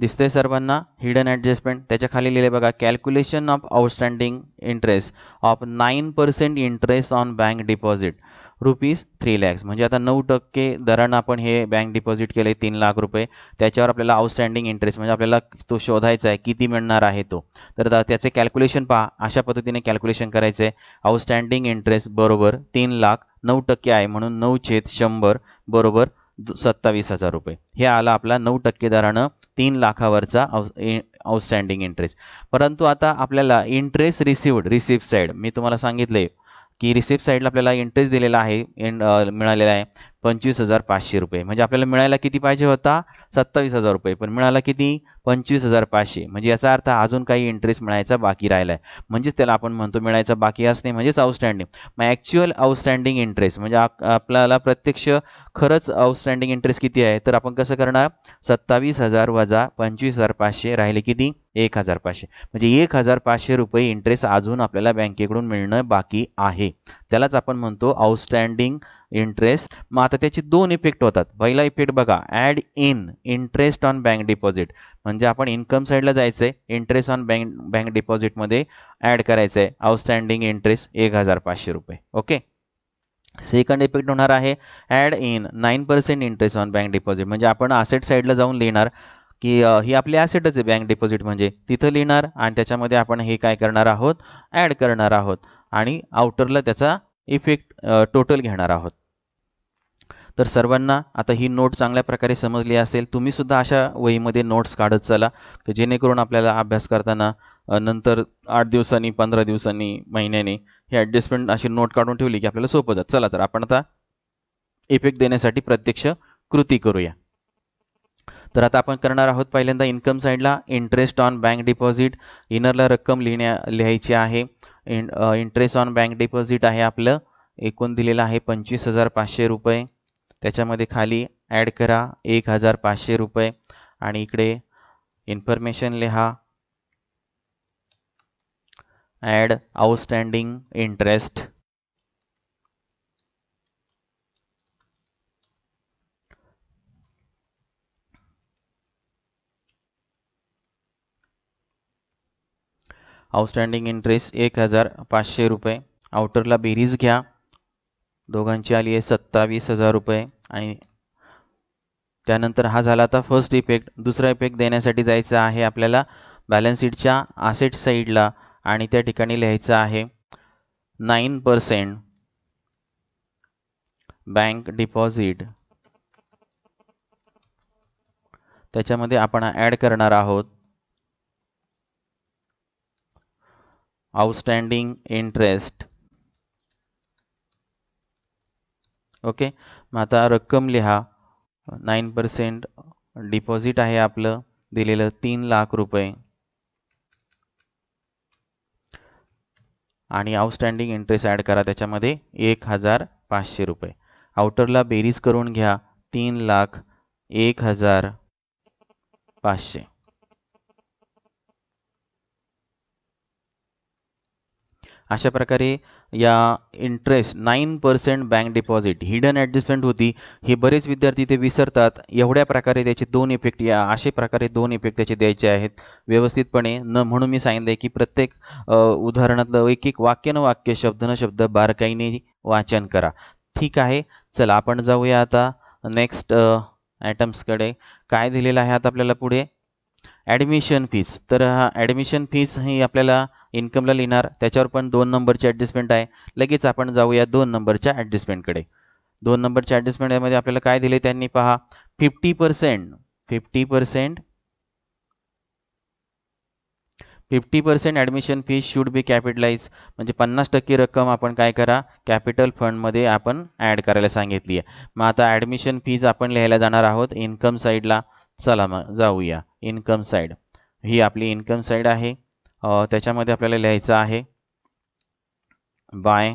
दिसते सर्वांना हिडन ॲडजस्टमेंट त्याच्या खाली लिहिले बघा calculation of outstanding interest of nine percent interest on bank deposit rupees three lakhs म्हणजे आता नऊ टक्के दरानं आपण हे बँक डिपॉझिट केले तीन लाख रुपये त्याच्यावर आपल्याला आउटस्टँडिंग इंटरेस्ट म्हणजे आपल्याला तो शोधायचा आहे किती मिळणार आहे तो तर त्याचे कॅल्क्युलेशन पहा अशा पद्धतीने कॅल्क्युलेशन करायचं आहे आउटस्टँडिंग इंटरेस्ट बरोबर तीन लाख नऊ टक्के आहे म्हणून नऊ छेद शंभर बरोबर सत्तावीस हजार रुपये हे आला आपला नऊ टक्के दरानं तीन लाखावरचा आउटस्टँडिंग इंटरेस्ट परंतु आता आपल्याला इंटरेस्ट रिसिवड रिसिप्ट साईड मी तुम्हाला सांगितले की रिसिप्ट साईडला आपल्याला इंटरेस्ट दिलेला आहे एंड मिळालेला आहे पंचवीस हजार पाचशे रुपये म्हणजे आपल्याला मिळायला किती पाहिजे होता सत्तावीस हजार रुपये पण मिळाला किती पंचवीस हजार पाचशे म्हणजे याचा अर्थ अजून काही इंटरेस्ट मिळायचा बाकी राहिला आहे म्हणजेच त्याला आपण म्हणतो मिळायचा बाकी असणे म्हणजेच आउटस्टँडिंग मग ॲक्च्युअल आउटस्टँडिंग इंटरेस्ट म्हणजे आपल्याला प्रत्यक्ष खरंच आउटस्टँडिंग इंटरेस्ट किती आहे तर आपण कसं करणार सत्तावीस हजार वजा पंचवीस हजार पाचशे राहिले किती एक हजार पाचशे म्हणजे एक हजार पाचशे रुपये इंटरेस्ट अजून आपल्याला बँकेकडून मिळणं बाकी आहे त्यालाच आपण म्हणतो आउटस्टँडिंग इंटरेस्ट मग आता त्याचे दोन इफेक्ट होतात पहिला इफेक्ट बघा add in interest on bank deposit म्हणजे आपण इन्कम साईडला जायचं आहे इंटरेस्ट ऑन बँक बँक डिपॉझिटमध्ये ॲड करायचं आहे आउटस्टँडिंग इंटरेस्ट एक हजार पाचशे रुपये ओके सेकंड इफेक्ट होणार आहे add in nine percent interest on bank deposit म्हणजे आपण आसेट साईडला जाऊन लिहिणार की ही आपली ॲसेटच आहे बँक डिपॉझिट म्हणजे तिथं लिहिणार आणि त्याच्यामध्ये आपण हे काय करणार आहोत ॲड करणार आहोत आणि आउटरला त्याचा इफेक्ट टोटल घेणार आहोत तर सर्वांना आता ही नोट चांगल्या प्रकारे समजली असेल तुम्ही सुद्धा अशा वहीमध्ये नोट्स काढत चला तर जेणेकरून आपल्याला अभ्यास करताना नंतर आठ दिवसांनी पंधरा दिवसांनी महिन्याने हे ॲडजस्टमेंट अशी नोट काढून ठेवली की आपल्याला सोपं जात चला तर आपण आता इफेक्ट देण्यासाठी प्रत्यक्ष कृती करूया तर आता आपण करणार आहोत पहिल्यांदा इन्कम साईडला इंटरेस्ट ऑन बँक डिपॉझिट इनरला रक्कम लिहिण्या लिहायची आहे in interest on bank deposit आहे आपलं एकूण दिलेलं आहे पंचवीस हजार पाचशे रुपये त्याच्यामध्ये खाली ॲड करा एक हजार पाचशे रुपये आणि इकडे इन्फॉर्मेशन लिहा add outstanding interest outstanding interest एक हजार पाचशे रुपये आउटरला बेरीज घ्या दोघांची आली आहे सत्तावीस हजार रुपये आणि त्यानंतर हा झाला आता फर्स्ट इफेक्ट दुसरा इफेक्ट देण्यासाठी जायचं आहे आपल्याला बॅलन्स शीटच्या आसेट साईडला आणि त्या ठिकाणी लिहायचं आहे नाईन पर्सेंट बँक डिपॉझिट त्याच्यामध्ये आपण ॲड करणार आहोत outstanding interest ओके मग आता रक्कम लिहा नाईन पर्सेंट डिपॉझिट आहे आपलं दिलेलं तीन लाख रुपये आणि आउटस्टँडिंग इंटरेस्ट ॲड करा त्याच्यामध्ये एक हजार पाचशे रुपये आउटरला बेरीज करून घ्या तीन लाख एक हजार पाचशे अशा प्रकारे या interest nine percent bank deposit hidden adjustment होती हे बरेच विद्यार्थी ते विसरतात एवढ्या प्रकारे त्याचे दोन इफेक्ट या अशा प्रकारे दोन इफेक्ट त्याचे द्यायचे आहेत व्यवस्थितपणे न म्हणून मी सांगितलं की प्रत्येक उदाहरणातलं एक एक वाक्य न वाक्य शब्द न शब्द बारकाईने वाचन करा ठीक आहे चला आपण जाऊया आता नेक्स्ट ॲटम्सकडे काय दिलेलं आहे आता आपल्याला पुढे ॲडमिशन फीज तर हा ॲडमिशन फीज ही आपल्याला इन्कमला लिहिणार त्याच्यावर पण दोन नंबरची ॲडजस्टमेंट आहे लगेच आपण जाऊया दोन नंबरच्या ॲडजस्टमेंटकडे दोन नंबरच्या ॲडजस्टमेंटमध्ये आपल्याला काय दिले त्यांनी पहा fifty percent fifty percent fifty percent admission fee should be capitalise म्हणजे पन्नास टक्के रक्कम आपण काय करा कॅपिटल फंडमध्ये आपण ॲड करायला सांगितली आहे मग आता ॲडमिशन फीज आपण लिहायला जाणार आहोत इन्कम साईडला चला मग जाऊया इन्कम साईड ही आपली इन्कम साईड आहे त्याच्यामध्ये आपल्याला लिहायचं आहे बाय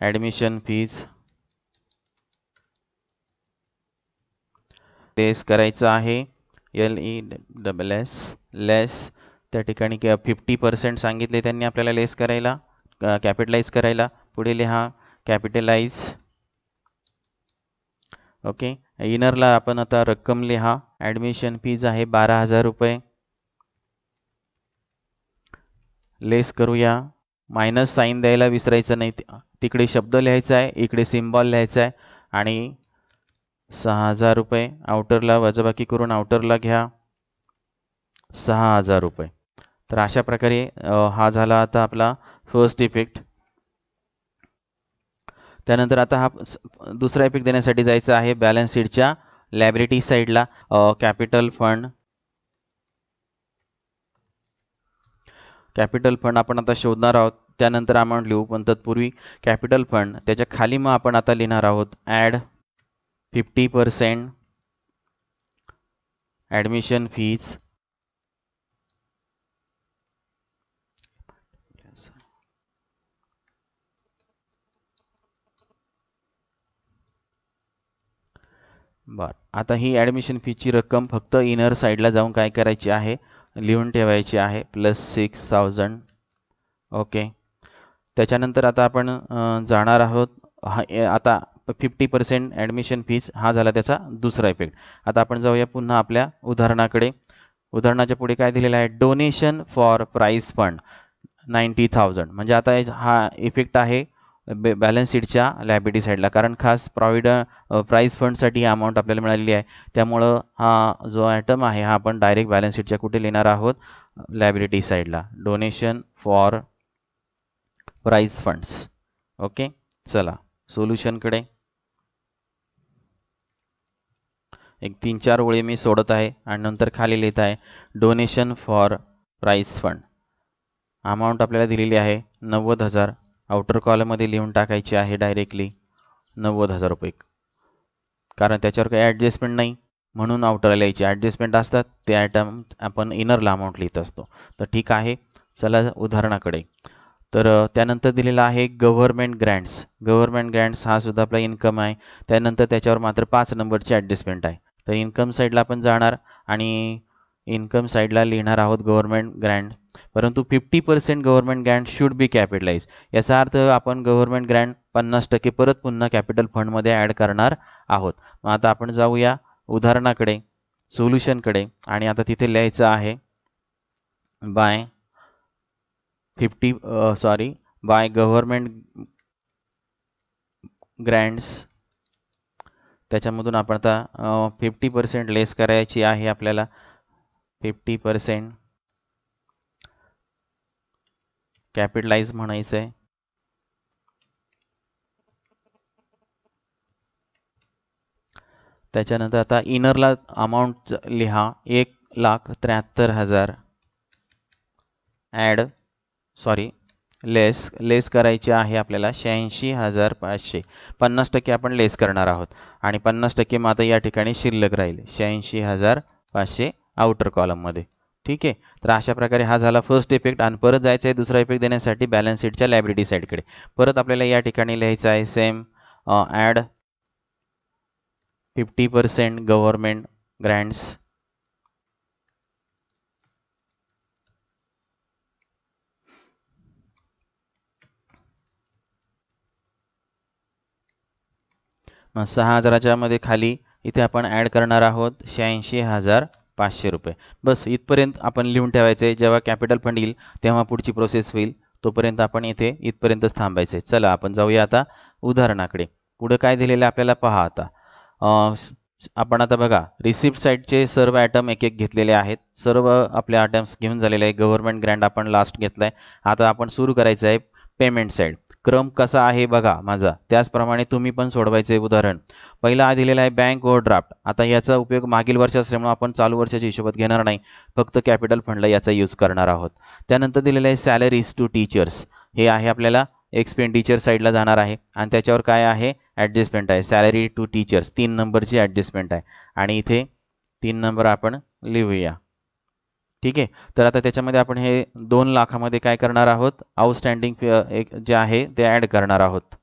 ॲडमिशन फीज लेस करायचं आहे L E double S less त्या ठिकाणी फिफ्टी पर्सेंट सांगितले त्यांनी आपल्याला लेस करायला कॅपिटलाइज करायला पुढे लिहा कॅपिटलाइज ओके इनरला आपण आता रक्कम लिहा ॲडमिशन फीज आहे बारा हजार रुपये लेस करूया मायनस साईन द्यायला विसरायचं नाही तिकडे शब्द लिहायचा आहे इकडे सिम्बॉल लिहायचा आहे आणि सहा हजार रुपये आउटरला वजबाकी करून आउटरला घ्या सहा हजार रुपये तर अशा प्रकारे हा झाला आता आपला फर्स्ट इफेक्ट त्यानंतर आता हा दुसरा एपिक देण्यासाठी जायचं आहे बॅलन्स शीटच्या लायब्रिटी साईडला कॅपिटल फंड कॅपिटल फंड आपण आता शोधणार आहोत त्यानंतर आपण लिहू पण तत्पूर्वी कॅपिटल फंड त्याच्या खाली मग आपण आता लिहिणार आहोत add fifty percent admission fees बर आता ही ॲडमिशन फीची रक्कम फक्त इनर साईडला जाऊन काय करायची आहे लिहून ठेवायची आहे प्लस सिक्स थाउजंड ओके त्याच्यानंतर आता आपण जाणार आहोत हा आता फिफ्टी पर्सेंट ॲडमिशन फीज हा झाला त्याचा दुसरा इफेक्ट आता आपण जाऊया पुन्हा आपल्या उदाहरणाकडे उदाहरणाच्या पुढे काय दिलेलं आहे donation for prize fund ninety thousand म्हणजे आता हा इफेक्ट आहे बॅलन्स शीटच्या लायबिलिटी साईडला कारण खास प्रॉविड प्राईज फंडसाठी ही अमाऊंट आपल्याला मिळालेली आहे त्यामुळं हा जो आयटम आहे हा आपण डायरेक्ट बॅलन्स शीटच्या कुठे लिहिणार आहोत लायबिलिटी साईडला donation for prize funds okay चला सोल्युशनकडे एक तीन चार ओळी मी सोडत आहे आणि नंतर खाली लिहित आहे donation for prize fund amount आपल्याला दिलेली आहे नव्वद हजार आउटर कॉलमध्ये लिहून टाकायची आहे डायरेक्टली नव्वद हजार रुपये कारण त्याच्यावर काही ॲडजस्टमेंट नाही म्हणून आउटरला लिहायची ॲडजस्टमेंट असतात ते आयटम आपण इनरला अमाऊंट लिहित असतो तर ठीक आहे चला उदाहरणाकडे तर त्यानंतर दिलेला आहे गव्हर्मेंट ग्रँट्स गव्हर्नमेंट ग्रँट्स हा सुद्धा आपला इन्कम आहे त्यानंतर त्याच्यावर मात्र पाच नंबरची ॲडजस्टमेंट आहे तर इन्कम साईडला आपण जाणार आणि इन्कम साईडला लिहिणार आहोत गव्हर्नमेंट ग्रँड परंतु fifty percent government grant should be capitalise याचा अर्थ आपण गव्हर्नमेंट ग्रँड पन्नास टक्के परत पुन्हा कॅपिटल फंडमध्ये ॲड करणार आहोत मग आता आपण जाऊया उदाहरणाकडे सोल्युशनकडे आणि आता तिथे लिहायचं आहे by fifty sorry by government grants त्याच्यामधून आपण आता फिफ्टी पर्सेंट लेस करायची आहे आपल्याला फिफ्टी पर्सेंट कॅपिटलाइज म्हणायचं आहे त्याच्यानंतर आता इनरला अमाऊंट लिहा एक लाख त्र्याहत्तर हजार ॲड सॉरी लेस लेस करायची आहे आपल्याला शहाऐंशी हजार पाचशे पन्नास टक्के आपण लेस करणार आहोत आणि पन्नास टक्के मात्र या ठिकाणी शिल्लक राहील शहाऐंशी हजार पाचशे आउटर कॉलममध्ये ठीक आहे तर अशा प्रकारे हा झाला फर्स्ट इफेक्ट आणि परत जायचं आहे दुसरा इफेक्ट देण्यासाठी बॅलन्स शीटच्या लायब्ररी साईडकडे परत आपल्याला या ठिकाणी लिहायचं आहे same add fifty percent government grants मग सहा हजाराच्यामध्ये खाली इथे आपण ॲड करणार आहोत शहाऐंशी हजार पाचशे रुपये बस इथपर्यंत आपण लिहून ठेवायचं आहे जेव्हा कॅपिटल फंड येईल तेव्हा पुढची प्रोसेस होईल तोपर्यंत आपण इथे इथपर्यंतच आहे चला आपण जाऊया आता उदाहरणाकडे पुढं काय दिलेलं आपल्याला पहा आता आपण आता बघा रिसिप्ट साईडचे सर्व आयटम एक एक घेतलेले आहेत सर्व आपल्या आयटम्स घेऊन झालेले आहे गव्हर्नमेंट ग्रँड आपण लास्ट घेतला आहे आता आपण सुरू करायचं आहे पेमेंट साईड क्रम कसा आहे बघा माझा त्याचप्रमाणे तुम्ही पण सोडवायचे उदाहरण पहिला दिलेला आहे बँक ड्राफ्ट आता याचा उपयोग मागील वर्ष असल्यामुळे आपण चालू वर्षाच्या हिशोबात घेणार नाही फक्त कॅपिटल फंडला याचा यूज करणार आहोत त्यानंतर दिलेलं आहे सॅलरीज टू टीचर्स हे आहे आपल्याला एक्सपेंडिचर साईडला जाणार आहे आणि त्याच्यावर काय आहे ॲडजस्टमेंट आहे सॅलरी टू टीचर्स तीन नंबरची ॲडजस्टमेंट आहे आणि इथे तीन नंबर आपण लिहूया ठीक आहे तर आता त्याच्यामध्ये आपण हे दोन लाखामध्ये काय करणार आहोत आउटस्टँडिंग एक जे आहे ते ॲड करणार आहोत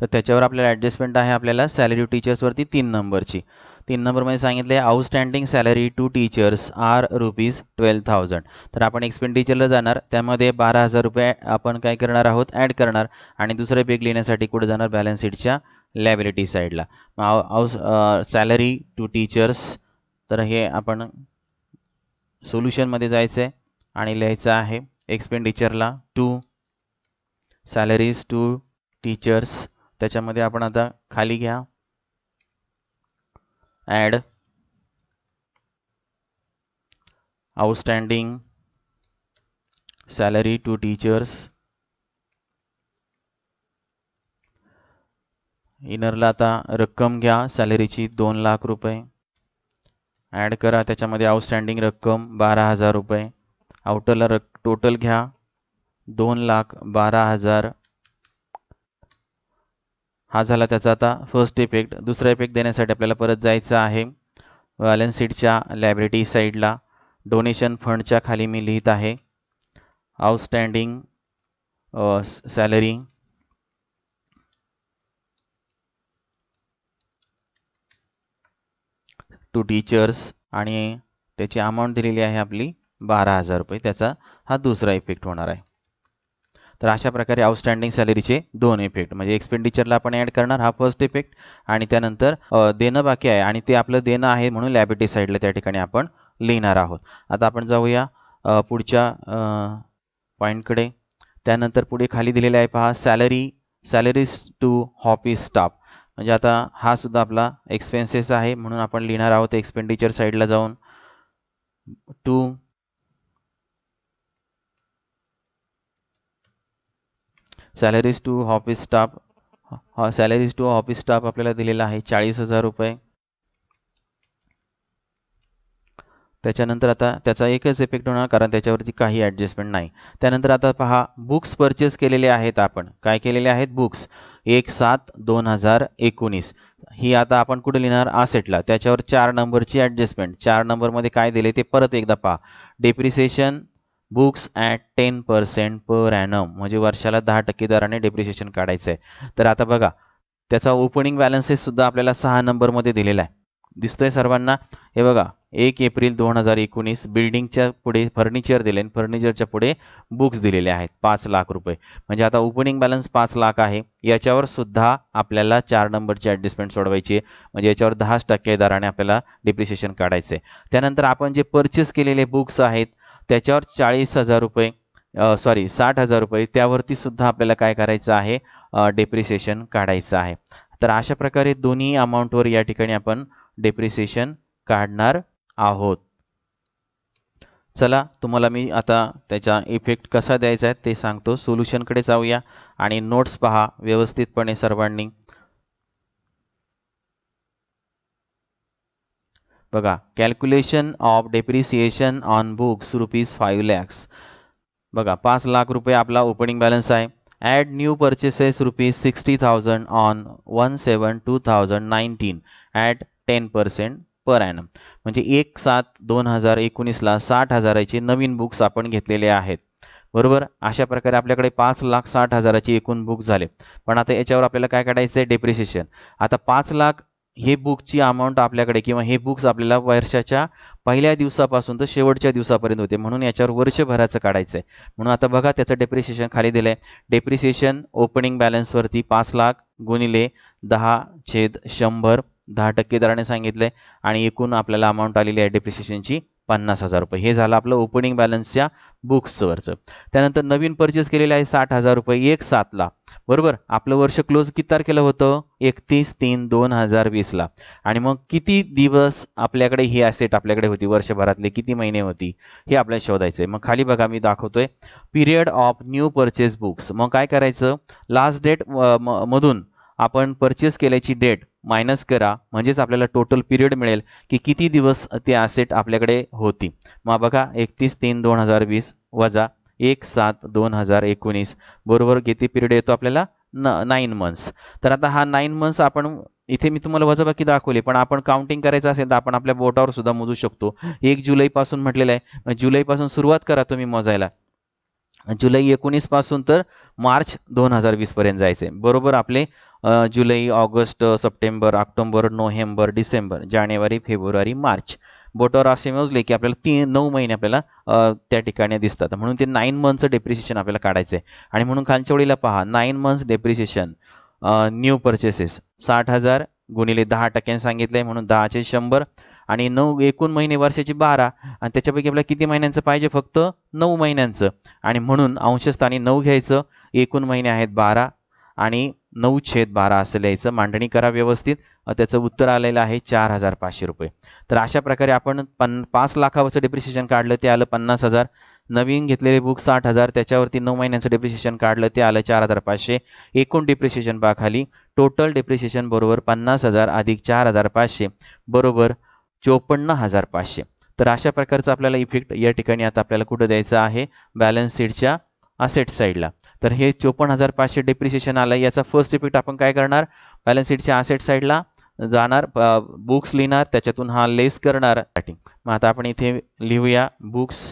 तर त्याच्यावर आपल्याला ॲडजस्टमेंट आहे आपल्याला सॅलरी टीचर्सवरती तीन नंबरची तीन नंबरमध्ये सांगितले outstanding salary to teachers are rupees twelve thousand तर आपण एक्सपेंडिचरला जाणार त्यामध्ये बारा हजार रुपये आपण काय करणार आहोत ॲड करणार आणि दुसरे पेक लिहिण्यासाठी कुठे जाणार बॅलन्स शीटच्या लॅबिलिटी साईडला सॅलरी टू टीचर्स तर हे आपण सोल्युशनमध्ये जायचं आहे आणि लिहायचं आहे एक्सपेंडिचरला टू सॅलरीज टू टीचर्स त्याच्यामध्ये आपण आता खाली घ्या add outstanding salary to teachers इनरला आता रक्कम घ्या सॅलरीची दोन लाख रुपये ॲड करा त्याच्यामध्ये आउटस्टँडिंग रक्कम बारा हजार रुपये आउटरला रक् टोटल घ्या दोन लाख बारा हजार हा झाला त्याचा आता फर्स्ट इफेक्ट दुसरा इफेक्ट देण्यासाठी आपल्याला परत जायचं आहे बॅलन्स शीटच्या लायब्रिटी साईडला डोनेशन फंडच्या खाली मी लिहित आहे आउटस्टँडिंग सॅलरी टू टीचर्स आणि त्याची अमाऊंट दिलेली आहे आपली बारा हजार रुपये त्याचा हा दुसरा इफेक्ट होणार आहे तर अशा प्रकारे आउटस्टँडिंग सॅलरीचे दोन इफेक्ट म्हणजे एक्सपेंडिचरला आपण ॲड करणार हा फर्स्ट इफेक्ट आणि त्यानंतर देणं बाकी आहे आणि ते आपलं देणं आहे म्हणून लॅबिटी साईडला त्या ठिकाणी आपण लिहिणार आहोत आता आपण जाऊया पुढच्या पॉईंटकडे त्यानंतर पुढे खाली दिलेलं आहे पहा सॅलरी सॅलरीज टू हॉपी स्टाफ म्हणजे आता हा सुद्धा आपला एक्सपेन्सेस आहे म्हणून आपण लिहिणार आहोत एक्सपेंडिचर साईडला जाऊन to salaries to office staff salaries to office staff आपल्याला दिलेला आहे चाळीस हजार रुपये त्याच्यानंतर आता त्याचा एकच इफेक्ट होणार कारण त्याच्यावरती काही ॲडजस्टमेंट नाही त्यानंतर आता पहा बुक्स परचेस केलेले आहेत आपण काय केलेले आहेत बुक्स एक सात दोन हजार एकोणीस ही आता आपण कुठे लिहिणार आसेटला त्याच्यावर चार नंबरची ॲडजस्टमेंट चार नंबरमध्ये काय दिले ते परत एकदा पहा depreciation books at ten percent per annum म्हणजे वर्षाला दहा टक्के दराने डेप्रिसिएशन काढायचं आहे तर आता बघा त्याचा ओपनिंग बॅलन्सेससुद्धा आपल्याला सहा नंबरमध्ये दिलेला आहे दिसतंय सर्वांना हे बघा एक एप्रिल दोन हजार एकोणीस बिल्डिंगच्या पुढे फर्निचर दिले आणि फर्निचरच्या पुढे बुक्स दिलेले आहेत पाच लाख रुपये म्हणजे आता ओपनिंग बॅलन्स पाच लाख आहे याच्यावर सुद्धा आपल्याला चार नंबरची ॲडजस्टमेंट सोडवायची म्हणजे याच्यावर दहाच टक्के दराने आपल्याला डिप्रिसिएशन काढायचं आहे त्यानंतर आपण जे परचेस केलेले बुक्स आहेत त्याच्यावर चाळीस हजार रुपये सॉरी साठ हजार रुपये त्यावरती सुद्धा आपल्याला काय करायचं आहे डेप्रिसिएशन काढायचं आहे तर अशा प्रकारे दोन्ही अमाऊंटवर या ठिकाणी आपण डेप्रिसिएशन काढणार आहोत चला तुम्हाला मी आता त्याचा इफेक्ट कसा द्यायचा आहे ते सांगतो सोल्युशनकडे जाऊया आणि नोट्स पहा व्यवस्थितपणे सर्वांनी बघा calculation of depreciation on books rupees five lakhs बघा पाच लाख रुपये आपला ओपनिंग बॅलन्स आहे add new purchases rupees sixty thousand on one seven two thousand nineteen at ten percent per annum म्हणजे एक सात दोन हजार एकोणीसला साठ हजाराचे नवीन बुक्स आपण घेतलेले आहेत बरोबर अशा प्रकारे आपल्याकडे पाच लाख साठ हजाराचे एकूण बुक झाले पण आता याच्यावर आपल्याला काय काढायचं आहे डेप्रिसिएशन आता पाच लाख हे बुकची अमाऊंट आपल्याकडे किंवा हे बुक्स आपल्याला वर्षाच्या पहिल्या दिवसापासून तर शेवटच्या दिवसापर्यंत होते म्हणून याच्यावर वर्षभराचं काढायचं आहे म्हणून आता बघा त्याचं डेप्रिसिएशन खाली दिलं आहे डेप्रिसिएशन ओपनिंग बॅलन्सवरती पाच लाख गुणिले दहा छेद शंभर दहा टक्के दराने सांगितलं आहे आणि एकूण आपल्याला अमाऊंट आलेली आहे डेप्रिसिएशनची पन्नास हजार रुपये हे झालं आपलं ओपनिंग बॅलन्सच्या बुक्सवरचं त्यानंतर नवीन परचेस केलेलं आहे साठ हजार रुपये एक सातला बरोबर आपलं वर्ष क्लोज किती तारखेला होतं एकतीस तीन दोन हजार वीसला आणि मग किती दिवस आपल्याकडे ही ॲसेट आपल्याकडे होती वर्षभरातले किती महिने होती हे आपल्याला शोधायचं आहे मग खाली बघा मी दाखवतोय period of new purchase books मग काय करायचं लास्ट डेट मधून आपण परचेस केल्याची डेट मायनस करा म्हणजेच आपल्याला टोटल पिरियड मिळेल की किती दिवस ते ॲसेट आपल्याकडे होती मग बघा एकतीस तीन दोन हजार वीस वजा एक सात दोन हजार एकोणीस बरोबर किती पिरियड येतो आपल्याला न नाईन मंथ्स तर आता हा नाईन मंथ्स आपण इथे मी तुम्हाला वजाबाकी दाखवली पण आपण काउंटिंग करायचं असेल तर आपण आपल्या बोटावर सुद्धा मोजू शकतो एक जुलैपासून म्हटलेलं आहे जुलैपासून सुरुवात करा तुम्ही मोजायला जुलै एकोणीसपासून तर मार्च दोन हजार पर्यंत जायचे बरोबर आपले जुलै ऑगस्ट सप्टेंबर ऑक्टोबर नोव्हेंबर डिसेंबर जानेवारी फेब्रुवारी मार्च बोटावर असे मोजले की आपल्याला तीन नऊ महिने आपल्याला त्या ठिकाणी दिसतात म्हणून ते नाईन मंथचं डेप्रिसिएशन आपल्याला काढायचं आहे आणि म्हणून खालच्या वडीला पहा nine months depreciation new purchases साठ हजार गुणिले दहा टक्क्यांनी सांगितले म्हणून दहाचे शंभर आणि नऊ एकूण महिने वर्षाचे बारा आणि त्याच्यापैकी आपल्याला किती महिन्यांचं पाहिजे फक्त नऊ महिन्यांचं आणि म्हणून अंशस्थानी नऊ घ्यायचं एकूण महिने आहेत बारा आणि नऊ छेद बारा असं लिहायचं मांडणी करा व्यवस्थित त्याचं उत्तर आलेलं आहे चार हजार पाचशे रुपये तर अशा प्रकारे आपण पन पाच लाखावरचं डिप्रिशिएशन काढलं ते आलं पन्नास हजार नवीन घेतलेले बुक साठ हजार त्याच्यावरती नऊ महिन्यांचं डिप्रिशिएशन काढलं ते आलं चार हजार पाचशे एकूण डिप्रिशिएशन पाखाली टोटल डिप्रिशिएशन बरोबर पन्नास हजार अधिक चार हजार पाचशे बरोबर चोपन्न हजार पाचशे तर अशा प्रकारचा आपल्याला इफेक्ट या ठिकाणी आता आपल्याला कुठं द्यायचा आहे बॅलन्स शीटच्या असेट साईडला तर हे चोपन्न हजार पाचशे डेप्रिसिएशन आलं याचा फर्स्ट इफेक्ट आपण काय करणार बॅलन्स शीटच्या असेट साईडला जाणार बुक्स लिहिणार त्याच्यातून हा लेस करणार मग आता आपण इथे लिहूया बुक्स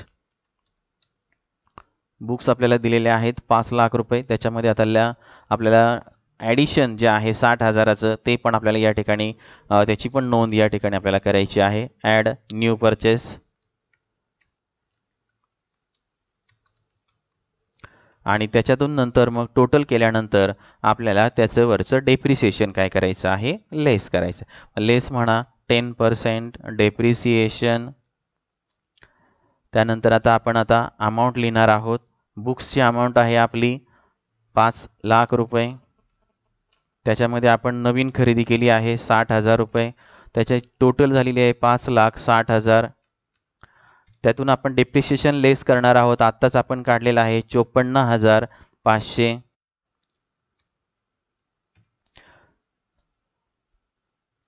बुक्स आपल्याला दिलेले आहेत पाच लाख रुपये त्याच्यामध्ये आता आपल्याला ॲडिशन जे आहे साठ हजाराचं ते पण आपल्याला या ठिकाणी त्याची पण नोंद या ठिकाणी आपल्याला करायची आहे ॲड न्यू परचेस आणि त्याच्यातून नंतर मग टोटल केल्यानंतर आपल्याला त्याचं वरचं डेप्रिसिएशन काय करायचं आहे लेस करायचं लेस म्हणा टेन पर्सेंट डेप्रिसिएशन त्यानंतर आता आपण आता अमाऊंट लिहिणार आहोत बुक्सची अमाऊंट आहे आपली पाच लाख रुपये त्याच्यामध्ये आपण नवीन खरेदी केली आहे साठ हजार रुपये त्याचे टोटल झालेली आहे पाच लाख साठ हजार त्यातून आपण डेप्रिशिएशन लेस करणार आहोत आत्ताच आपण काढलेला आहे चोपन्न हजार पाचशे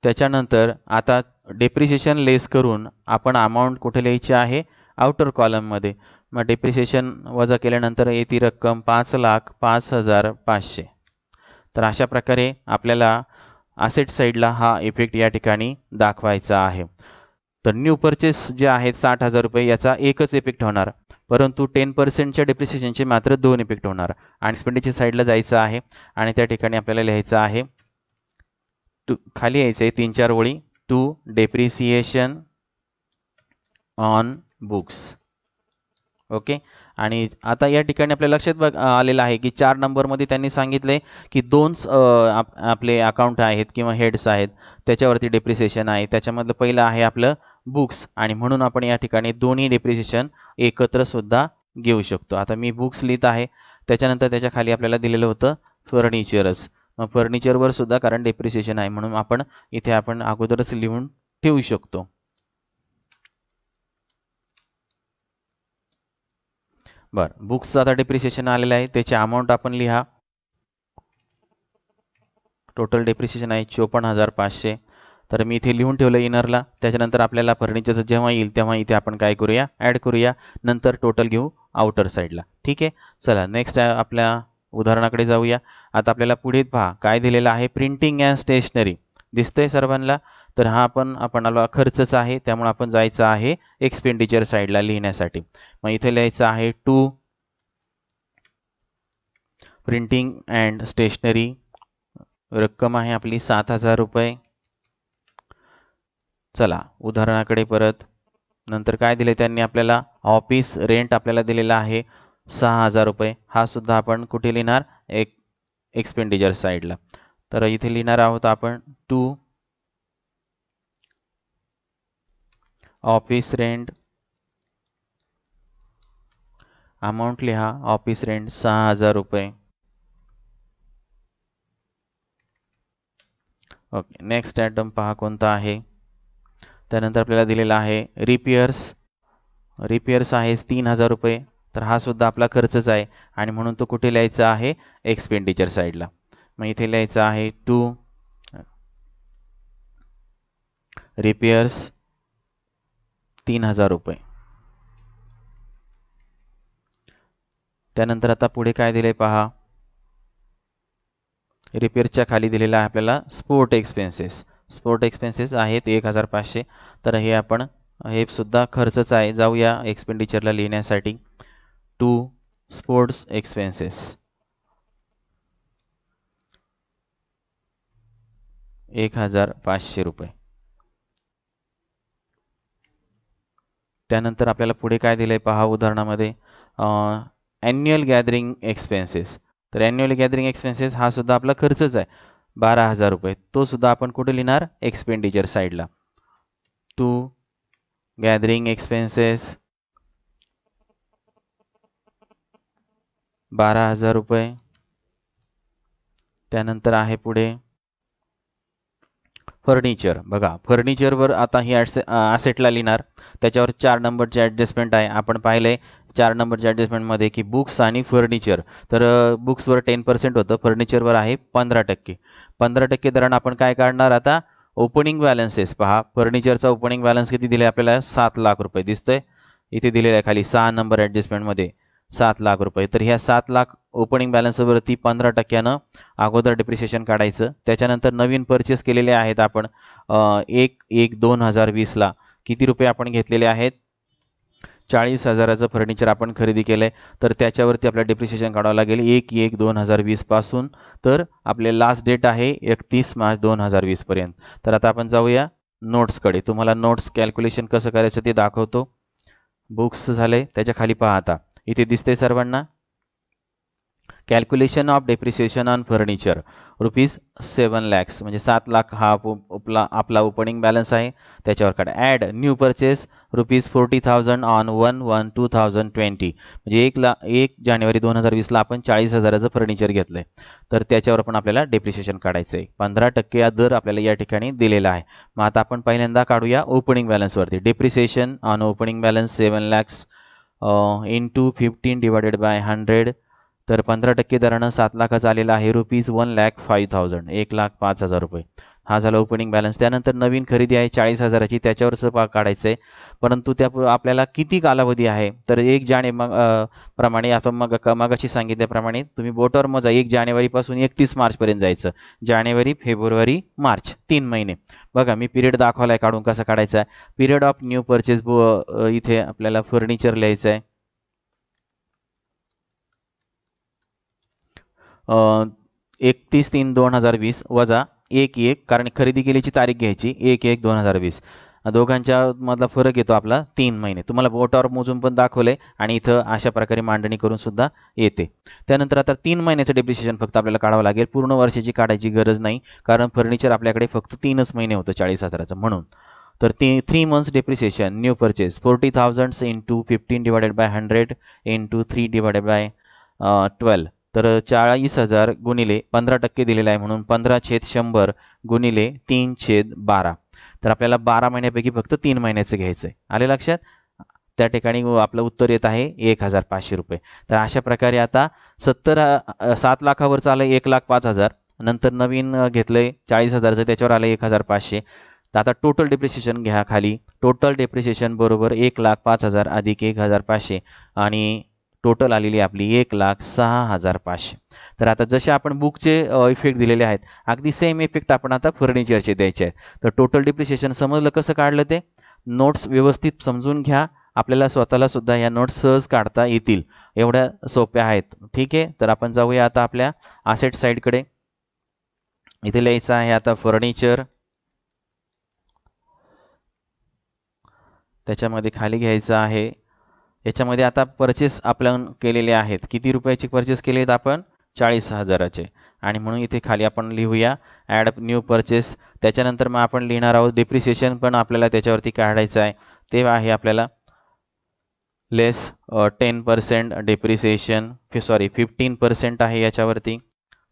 त्याच्यानंतर आता डेप्रिशिएशन लेस करून आपण अमाऊंट कुठे लिहायची आहे आउटर कॉलममध्ये मग डेप्रिशिएशन वजा केल्यानंतर येते रक्कम पाच लाख पाच हजार पाचशे तर अशा प्रकारे आपल्याला असेट साईडला हा इफेक्ट या ठिकाणी दाखवायचा आहे तर न्यू परचेस जे आहेत साठ हजार रुपये याचा एकच इफेक्ट होणार परंतु टेन पर्सेंटच्या डेप्रिसिएशनचे मात्र दोन इफेक्ट होणार आणि एक्सपेंडिचर साईडला जायचं आहे आणि त्या ठिकाणी आपल्याला लिहायचं आहे टू खाली यायचं आहे तीन चार ओळी to depreciation on books okay आणि आता या ठिकाणी आपल्या लक्षात बघ आलेलं आहे की चार नंबरमध्ये त्यांनी सांगितले की दोन आपले अकाउंट आहेत किंवा हेड्स आहेत त्याच्यावरती डेप्रिसिएशन आहे त्याच्यामधलं पहिलं आहे आपलं बुक्स आणि म्हणून आपण या ठिकाणी दोन्ही डेप्रिसिएशन एकत्र सुद्धा घेऊ शकतो आता मी बुक्स लिहित आहे त्याच्यानंतर त्याच्या खाली आपल्याला दिलेलं होतं फर्निचरच मग फर्निचरवर सुद्धा कारण डेप्रिसिएशन आहे म्हणून आपण इथे आपण अगोदरच लिहून ठेवू शकतो बरं बुक्सचं आता डेप्रिसिएशन आलेलं आहे त्याची अमाऊंट आपण लिहा टोटल डेप्रिसिएशन आहे चोपन्न हजार पाचशे तर मी इथे लिहून ठेवलं इनरला त्याच्यानंतर आपल्याला फर्निचरचं जेव्हा येईल तेव्हा इथे आपण काय करूया ॲड करूया नंतर टोटल घेऊ आउटर साईडला ठीक आहे चला नेक्स्ट आपल्या उदाहरणाकडे जाऊया आता आपल्याला पुढे पहा काय दिलेलं आहे प्रिंटिंग अँड स्टेशनरी दिसतंय सर्वांना तर हा पण आलो खर्चच आहे त्यामुळे आपण जायचं आहे एक्सपेंडिचर साईडला लिहिण्यासाठी मग इथे लिहायचं आहे टू प्रिंटिंग अँड स्टेशनरी रक्कम आहे आपली सात हजार रुपये चला उदाहरणाकडे परत नंतर काय दिले त्यांनी आपल्याला ऑफिस रेंट आपल्याला दिलेला आहे सहा हजार रुपये हा सुद्धा आपण कुठे लिहिणार एक एक्सपेंडिचर साईडला तर इथे लिहिणार आहोत आपण टू ऑफिस रेंट अमाऊंट लिहा ऑफिस रेंट सहा हजार रुपये ओके नेक्स्ट आयटम पहा कोणता आहे त्यानंतर आपल्याला दिलेला आहे रिपेअर्स रिपेयर्स आहे तीन हजार रुपये तर हा सुद्धा आपला खर्चच आहे आणि म्हणून तो कुठे लिहायचा आहे एक्सपेंडिचर साईडला मग इथे लिहायचा आहे टू रिपेअर्स तीन हजार रुपये त्यानंतर आता पुढे काय दिले पहा रिपेअरच्या खाली दिलेला आहे आपल्याला स्पोर्ट एक्सपेन्सेस स्पोर्ट एक्सपेन्सेस आहेत एक हजार पाचशे तर हे आपण हे सुद्धा खर्चच आहे जाऊया एक्सपेंडिचरला लिहिण्यासाठी टू स्पोर्ट्स एक्सपेन्सेस एक हजार पाचशे रुपये त्यानंतर आपल्याला पुढे काय दिलं आहे पहा उदाहरणामध्ये ॲन्युअल गॅदरिंग एक्सपेन्सेस तर ॲन्युअल गॅदरिंग एक्सपेन्सेस हा सुद्धा आपला खर्चच आहे बारा हजार रुपये तो सुद्धा आपण कुठे लिहिणार एक्सपेंडिचर साईडला टू गॅदरिंग एक्सपेन्सेस बारा हजार रुपये त्यानंतर आहे पुढे फर्निचर बघा फर्निचरवर आता ही ॲडसे ॲसेटला लिहिणार त्याच्यावर चार नंबरचे ॲडजस्टमेंट आहे आपण पाहिले चार नंबरच्या ॲडजस्टमेंटमध्ये की बुक्स आणि फर्निचर तर बुक्सवर टेन पर्सेंट होतं फर्निचरवर आहे पंधरा टक्के पंधरा टक्के दरम्यान आपण काय काढणार आता ओपनिंग बॅलन्सेस पहा फर्निचरचा ओपनिंग बॅलन्स किती दिले आपल्याला सात लाख रुपये दिसतंय इथे दिलेलं आहे खाली सहा नंबर ॲडजस्टमेंटमध्ये सात लाख रुपये तर ह्या सात लाख ओपनिंग बॅलन्सवरती पंधरा टक्क्यानं अगोदर डिप्रिसिएशन काढायचं त्याच्यानंतर नवीन परचेस केलेले आहेत आपण एक एक दोन हजार वीसला किती रुपये आपण घेतलेले आहेत चाळीस हजाराचं फर्निचर आपण खरेदी केलं आहे तर त्याच्यावरती आपल्याला डिप्रिसिएशन काढावं लागेल एक एक दोन हजार वीसपासून तर आपले लास्ट डेट आहे एकतीस मार्च दोन हजार वीसपर्यंत तर आता आपण जाऊया नोट्सकडे तुम्हाला नोट्स कॅल्क्युलेशन कसं करायचं ते दाखवतो बुक्स झाले त्याच्या खाली पहा आता इथे दिसते सर्वांना calculation of depreciation on furniture rupees seven lakhs म्हणजे सात लाख हा उपला आपला ओपनिंग बॅलन्स आहे त्याच्यावर काढा add new purchase rupees forty thousand on one one two thousand twenty म्हणजे एक ला एक जानेवारी दोन हजार वीसला आपण चाळीस हजाराचं फर्निचर घेतलं आहे तर त्याच्यावर पण आपल्याला डेप्रिसिएशन काढायचं आहे पंधरा टक्के दर आपल्याला या ठिकाणी दिलेला आहे मग आता आपण पहिल्यांदा काढूया ओपनिंग बॅलन्सवरती depreciation on opening balance seven lakhs into fifteen divided by hundred तर पंधरा टक्के दरानं सात लाखाचा आलेला आहे rupees one lakh five thousand एक लाख पाच हजार रुपये हा झाला ओपनिंग बॅलन्स त्यानंतर नवीन खरेदी आहे चाळीस हजाराची त्याच्यावरच पा काढायचं आहे परंतु त्या आपल्याला किती कालावधी आहे तर एक जाने मग प्रमाणे आता मग मगाशी सांगितल्याप्रमाणे तुम्ही बोटवर मजा एक जानेवारीपासून एकतीस मार्चपर्यंत जायचं जानेवारी फेब्रुवारी मार्च तीन महिने बघा मी पिरियड दाखवला आहे काढून कसा काढायचा आहे पिरियड ऑफ न्यू परचेस इथे आपल्याला फर्निचर लिहायचं आहे एकतीस तीन दोन हजार वीस वजा एक एक कारण खरेदी केल्याची तारीख घ्यायची एक एक दोन हजार वीस दोघांच्या मधला फरक येतो आपला तीन महिने तुम्हाला बोटावर मोजून पण दाखवले आणि इथं अशा प्रकारे मांडणी करून सुद्धा येते त्यानंतर आता तीन महिन्याचं डेप्रिसिएशन फक्त आपल्याला काढावं लागेल पूर्ण वर्षाची काढायची गरज नाही कारण फर्निचर आपल्याकडे फक्त तीनच महिने होतं चाळीस हजाराचं म्हणून तर ती three months depreciation new purchase forty thousands into fifteen divided by hundred into three divided by twelve तर चाळीस हजार गुणिले पंधरा टक्के दिलेलं आहे म्हणून पंधरा छेद शंभर गुणिले तीन छेद बारा तर आपल्याला बारा महिन्यापैकी फक्त तीन महिन्याचं घ्यायचं आहे आले लक्षात त्या ठिकाणी आपलं उत्तर येत आहे एक हजार पाचशे रुपये तर अशा प्रकारे आता सत्तर सात लाखावर आलं एक लाख पाच हजार नंतर नवीन घेतलंय चाळीस हजारचं त्याच्यावर आलं एक हजार पाचशे तर आता टोटल डेप्रिसिएशन घ्या खाली टोटल डेप्रिसिएशन बरोबर एक लाख पाच हजार अधिक एक हजार पाचशे आणि टोटल आलेली आपली एक लाख सहा हजार पाचशे तर आता जसे आपण बुकचे इफेक्ट दिलेले आहेत अगदी सेम इफेक्ट आपण आता फर्निचरचे द्यायचे आहेत तर टोटल डिप्रिशिएशन समजलं कसं काढलं ते नोट्स व्यवस्थित समजून घ्या आपल्याला स्वतःला सुद्धा या नोट्स सहज काढता येतील एवढ्या सोप्या आहेत ठीक आहे तर आपण जाऊया आता आपल्या आसेट साईडकडे इथे लिहायचं आहे आता फर्निचर त्याच्यामध्ये खाली घ्यायचं आहे याच्यामध्ये आता परचेस आपण केलेले आहेत किती रुपयाची परचेस केले आहेत आपण चाळीस हजाराचे आणि म्हणून इथे खाली आपण लिहूया ॲड न्यू परचेस त्याच्यानंतर मग आपण लिहिणार आहोत डिप्रिसिएशन पण आपल्याला त्याच्यावरती काढायचं आहे ते आहे आपल्याला less ten percent depreciation sorry fifteen percent आहे याच्यावरती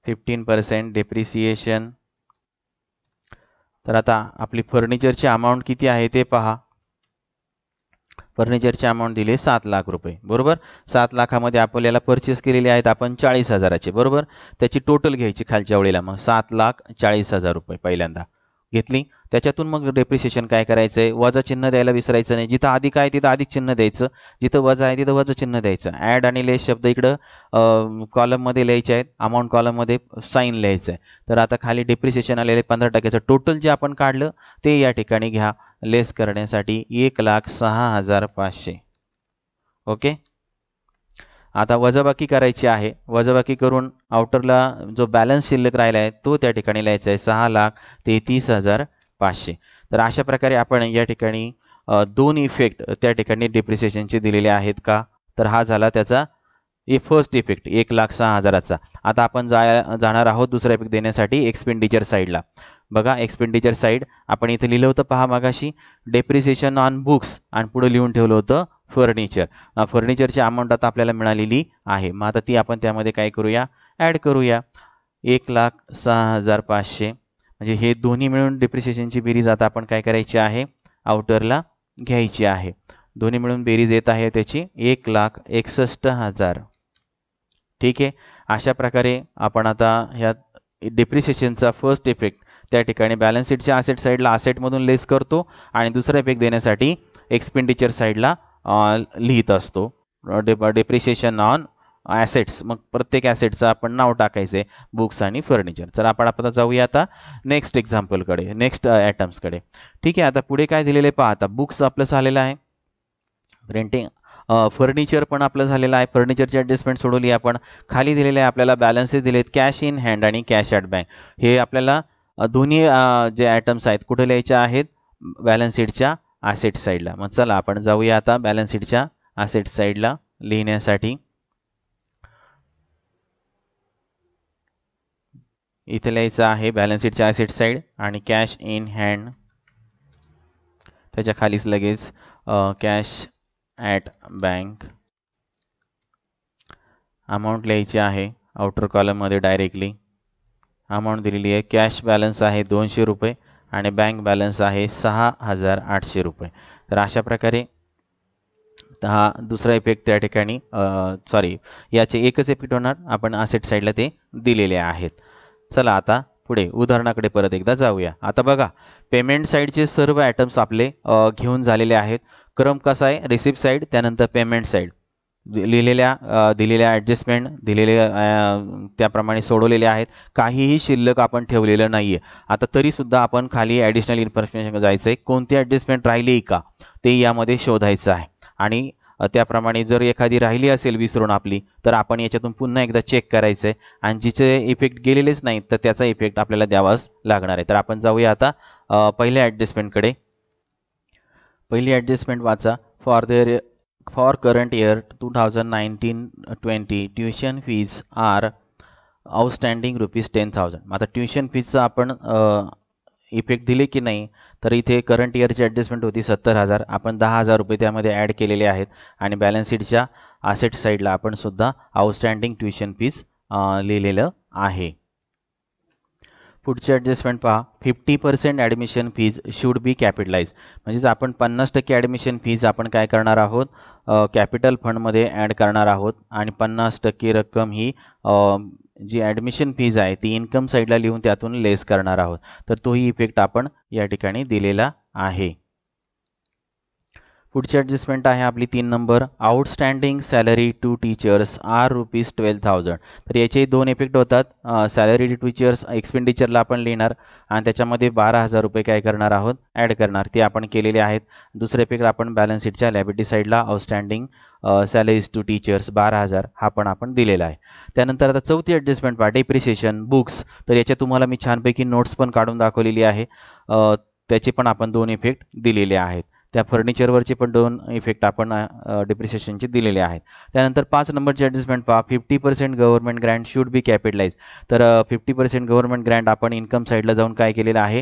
फिफ्टीन पर्सेंट डेप्रिसिएशन तर आता आपली फर्निचरची अमाऊंट किती आहे ते पहा फर्निचरचे अमाऊंट दिले सात लाख रुपये बरोबर सात लाखामध्ये आपल्याला परचेस केलेले आहेत आपण चाळीस हजाराचे बरोबर त्याची टोटल घ्यायची खालच्या वेळेला मग सात लाख चाळीस हजार रुपये पहिल्यांदा घेतली त्याच्यातून मग डेप्रिसिएशन काय करायचं आहे वजा चिन्ह द्यायला विसरायचं नाही जिथं अधिक आहे तिथं अधिक चिन्ह द्यायचं जिथं वजा आहे तिथं वजा चिन्ह द्यायचं ॲड आणि लेस शब्द इकडं कॉलममध्ये लिहायचे आहेत अमाऊंट कॉलममध्ये साईन लिहायचं आहे तर आता खाली डेप्रिसिएशन आलेले पंधरा टक्क्याचं टोटल जे आपण काढलं ते या ठिकाणी घ्या लेस करण्यासाठी एक लाख सहा हजार पाचशे ओके आता वजाबाकी करायची आहे वजाबाकी करून आउटरला जो बॅलन्स शिल्लक राहिला आहे तो त्या ठिकाणी लिहायचा आहे सहा लाख तेहतीस हजार पाचशे तर अशा प्रकारे आपण या ठिकाणी दोन इफेक्ट त्या ठिकाणी डिप्रिसिएशनचे दिलेले आहेत का तर हा झाला त्याचा ए फर्स्ट इफेक्ट एक लाख सहा हजाराचा आता आपण जा जाणार आहोत दुसरा इफेक्ट देण्यासाठी एक्सपेंडिचर साईडला बघा एक्सपेंडिचर साईड आपण इथे लिहिलं होतं पहा मागाशी डेप्रिसिएशन ऑन बुक्स आणि पुढे लिहून ठेवलं होतं फर्निचर फर्निचरची अमाऊंट आता आपल्याला मिळालेली आहे मग आता ती आपण त्यामध्ये काय करूया ॲड करूया एक लाख सहा हजार पाचशे म्हणजे हे दोन्ही मिळून डिप्रिसिएशनची बेरीज आता आपण काय करायची आहे आउटरला घ्यायची आहे दोन्ही मिळून बेरीज येत आहे त्याची एक लाख एकसष्ट हजार ठीक आहे अशा प्रकारे आपण आता ह्या डिप्रिसिएशनचा फर्स्ट इफेक्ट त्या ठिकाणी बॅलन्स शीटच्या आसेट साईडला आसेटमधून लेस करतो आणि दुसरा इफेक्ट देण्यासाठी एक्सपेंडिचर साईडला लिहित असतो डेप्रिसिएशन ऑन ॲसेट्स मग प्रत्येक ॲसेटचं आपण नाव टाकायचे बुक्स आणि फर्निचर तर आपण आता जाऊया आता नेक्स्ट एक्झाम्पलकडे नेक्स्ट ॲटम्सकडे ठीक आहे आता पुढे काय दिलेले पहा आता बुक्स आपलं झालेलं आहे प्रिंटिंग फर्निचर पण आपलं झालेलं आहे फर्निचरचे ॲडजस्टमेंट सोडवली आपण खाली दिलेले आहे आपल्याला बॅलन्सेस दिलेत कॅश इन हँड आणि कॅश ॲट बँक हे आपल्याला दोन्ही जे ॲटम्स आहेत कुठे लिहायच्या आहेत बॅलन्स शीटच्या आसेट साईडला मग चला आपण जाऊया आता बॅलन्स शीटच्या ऍसेट साईडला लिहिण्यासाठी इथे लिहायचं आहे बॅलन्स शीटच्या ऍसेट साइड आणि कॅश इन हँड त्याच्या खालीच लगेच कॅश ॲट बँक अमाऊंट लिहायची आहे आउटर कॉलममध्ये डायरेक्टली अमाऊंट दिलेली आहे कॅश बॅलन्स आहे दोनशे रुपये आणि बँक बॅलन्स आहे सहा हजार आठशे रुपये तर अशा प्रकारे हा दुसरा इफेक्ट त्या ठिकाणी सॉरी याचे एकच इफेक्ट होणार आपण असेट साईडला ते दिलेले आहेत चला आता पुढे उदाहरणाकडे परत एकदा जाऊया आता बघा पेमेंट साईडचे सर्व ॲटम्स आपले घेऊन झालेले आहेत क्रम कसा आहे रिसिप्ट साईड त्यानंतर पेमेंट साईड लिहिलेल्या दिलेल्या ॲडजस्टमेंट दिलेले त्याप्रमाणे सोडवलेले आहेत काहीही शिल्लक आपण ठेवलेलं नाही आहे आता तरीसुद्धा आपण खाली ॲडिशनल इन्फॉर्मेशन जायचं आहे कोणती ॲडजस्टमेंट राहिली का ते यामध्ये शोधायचं आहे आणि त्याप्रमाणे जर एखादी राहिली असेल विसरून आपली तर आपण याच्यातून पुन्हा एकदा चेक करायचं आहे आणि जिचे इफेक्ट गेलेलेच नाहीत तर त्याचा इफेक्ट आपल्याला द्यावाच लागणार आहे तर आपण जाऊया आता पहिल्या ॲडजस्टमेंटकडे पहिली ॲडजस्टमेंट वाचा for the year for current year two thousand 2019-20 tuition fees are outstanding rupees ten thousand आता ट्युशन फीजचा आपण इफेक्ट दिले की नाही तर इथे करंट इयरची ॲडजस्टमेंट होती सत्तर हजार आपण दहा हजार रुपये त्यामध्ये ॲड केलेले आहेत आणि बॅलन्स शीटच्या आसेट साईडला आपण सुद्धा आउटस्टँडिंग ट्युशन फीज लिहिलेलं आहे पुढची ॲडजस्टमेंट पहा fifty percent admission fees should be capitalise म्हणजेच आपण पन्नास टक्के ॲडमिशन फीज आपण काय करणार आहोत कॅपिटल फंडमध्ये ॲड करणार आहोत आणि पन्नास टक्के रक्कम ही जी ॲडमिशन फीज आहे ती इन्कम साईडला लिहून त्यातून लेस करणार आहोत तर तोही इफेक्ट आपण या ठिकाणी दिलेला आहे पुढची ॲडजस्टमेंट आहे आपली तीन number outstanding salary to teachers are rupees twelve thousand तर याचे दोन इफेक्ट होतात सॅलरी टू टीचर्स एक्सपेंडिचरला आपण लिहिणार आणि त्याच्यामध्ये बारा हजार रुपये काय करणार आहोत ॲड करणार ते आपण केलेले आहेत दुसरे इफेक्ट आपण बॅलन्स शीटच्या लॅबिटी साईडला आउटस्टँडिंग सॅलरीज टू टीचर्स बारा हजार हा पण आपण दिलेला आहे त्यानंतर आता चौथी ॲडजस्टमेंट पहा डेप्रिसिएशन बुक्स तर याच्या तुम्हाला मी छानपैकी नोट्स पण काढून दाखवलेली आहे त्याचे पण आपण दोन इफेक्ट दिलेले आहेत त्या फर्निचरवरचे पण दोन इफेक्ट आपण डिप्रिसिएशनचे दिलेले आहेत त्यानंतर पाच नंबरचे ॲडजस्टमेंट पहा fifty percent government grant should be capitalise तर फिफ्टी पर्सेंट गव्हर्नमेंट ग्रँट आपण इन्कम साईडला जाऊन काय केलेलं आहे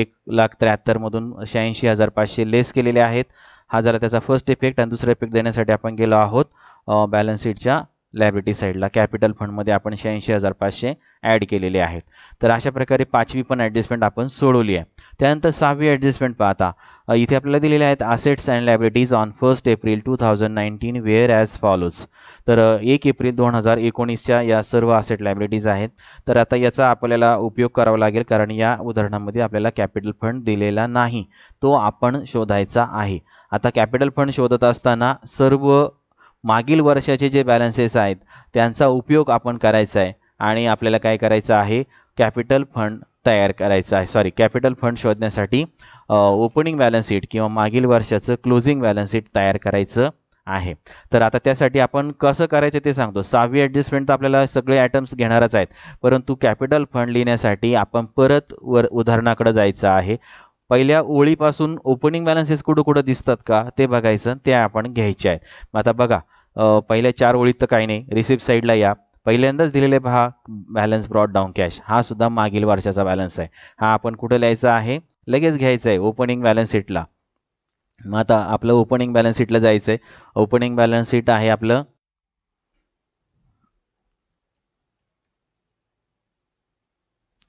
एक लाख त्र्याहत्तरमधून शहाऐंशी हजार पाचशे लेस केलेले आहेत हा जरा त्याचा फर्स्ट इफेक्ट आणि दुसरा इफेक्ट देण्यासाठी आपण गेलो आहोत बॅलन्स शीटच्या लायब्रिटी साईडला कॅपिटल फंडमध्ये आपण शहाऐंशी हजार पाचशे ॲड केलेले आहेत तर अशा प्रकारे पाचवी पण ॲडजस्टमेंट आपण सोडवली आहे त्यानंतर सहावी ॲडजस्टमेंट पाहता इथे आपल्याला दिलेले आहेत assets and liabilities on first April two thousand nineteen were as follows तर एक एप्रिल दोन हजार एकोणीसच्या या सर्व असेट लायब्रिटीज आहेत तर आता याचा आपल्याला उपयोग करावा लागेल कारण या उदाहरणामध्ये आपल्याला कॅपिटल फंड दिलेला नाही तो आपण शोधायचा आहे आता कॅपिटल फंड शोधत असताना सर्व मागील वर्षाचे जे बॅलन्सेस आहेत त्यांचा उपयोग आपण करायचा आहे आणि आपल्याला काय करायचं आहे कॅपिटल फंड तयार करायचं आहे सॉरी कॅपिटल फंड शोधण्यासाठी ओपनिंग बॅलन्स शीट किंवा मागील वर्षाचं क्लोजिंग बॅलन्स शीट तयार करायचं आहे तर आता त्यासाठी आपण कसं करायचं ते सांगतो सहावी ॲडजस्टमेंट तर आपल्याला सगळे ॲटम्स घेणारच आहेत परंतु कॅपिटल फंड लिहिण्यासाठी आपण परत वर उदाहरणाकडे जायचं आहे पहिल्या ओळीपासून ओपनिंग बॅलन्सेस कुठं कुठं दिसतात का ते बघायचं ते आपण घ्यायचे आहेत मग आता बघा पहिल्या चार ओळीत तर काही नाही रिसिप्ट साईडला या पहिल्यांदाच दिलेले पहा बॅलन्स ब्रॉड डाऊन कॅश हा सुद्धा मागील वर्षाचा बॅलन्स आहे हा आपण कुठं लिहायचा आहे लगेच घ्यायचा आहे ओपनिंग बॅलन्स शीटला मग आता आपलं ओपनिंग बॅलन्स शीटला जायचं आहे ओपनिंग बॅलन्स शीट आहे आपलं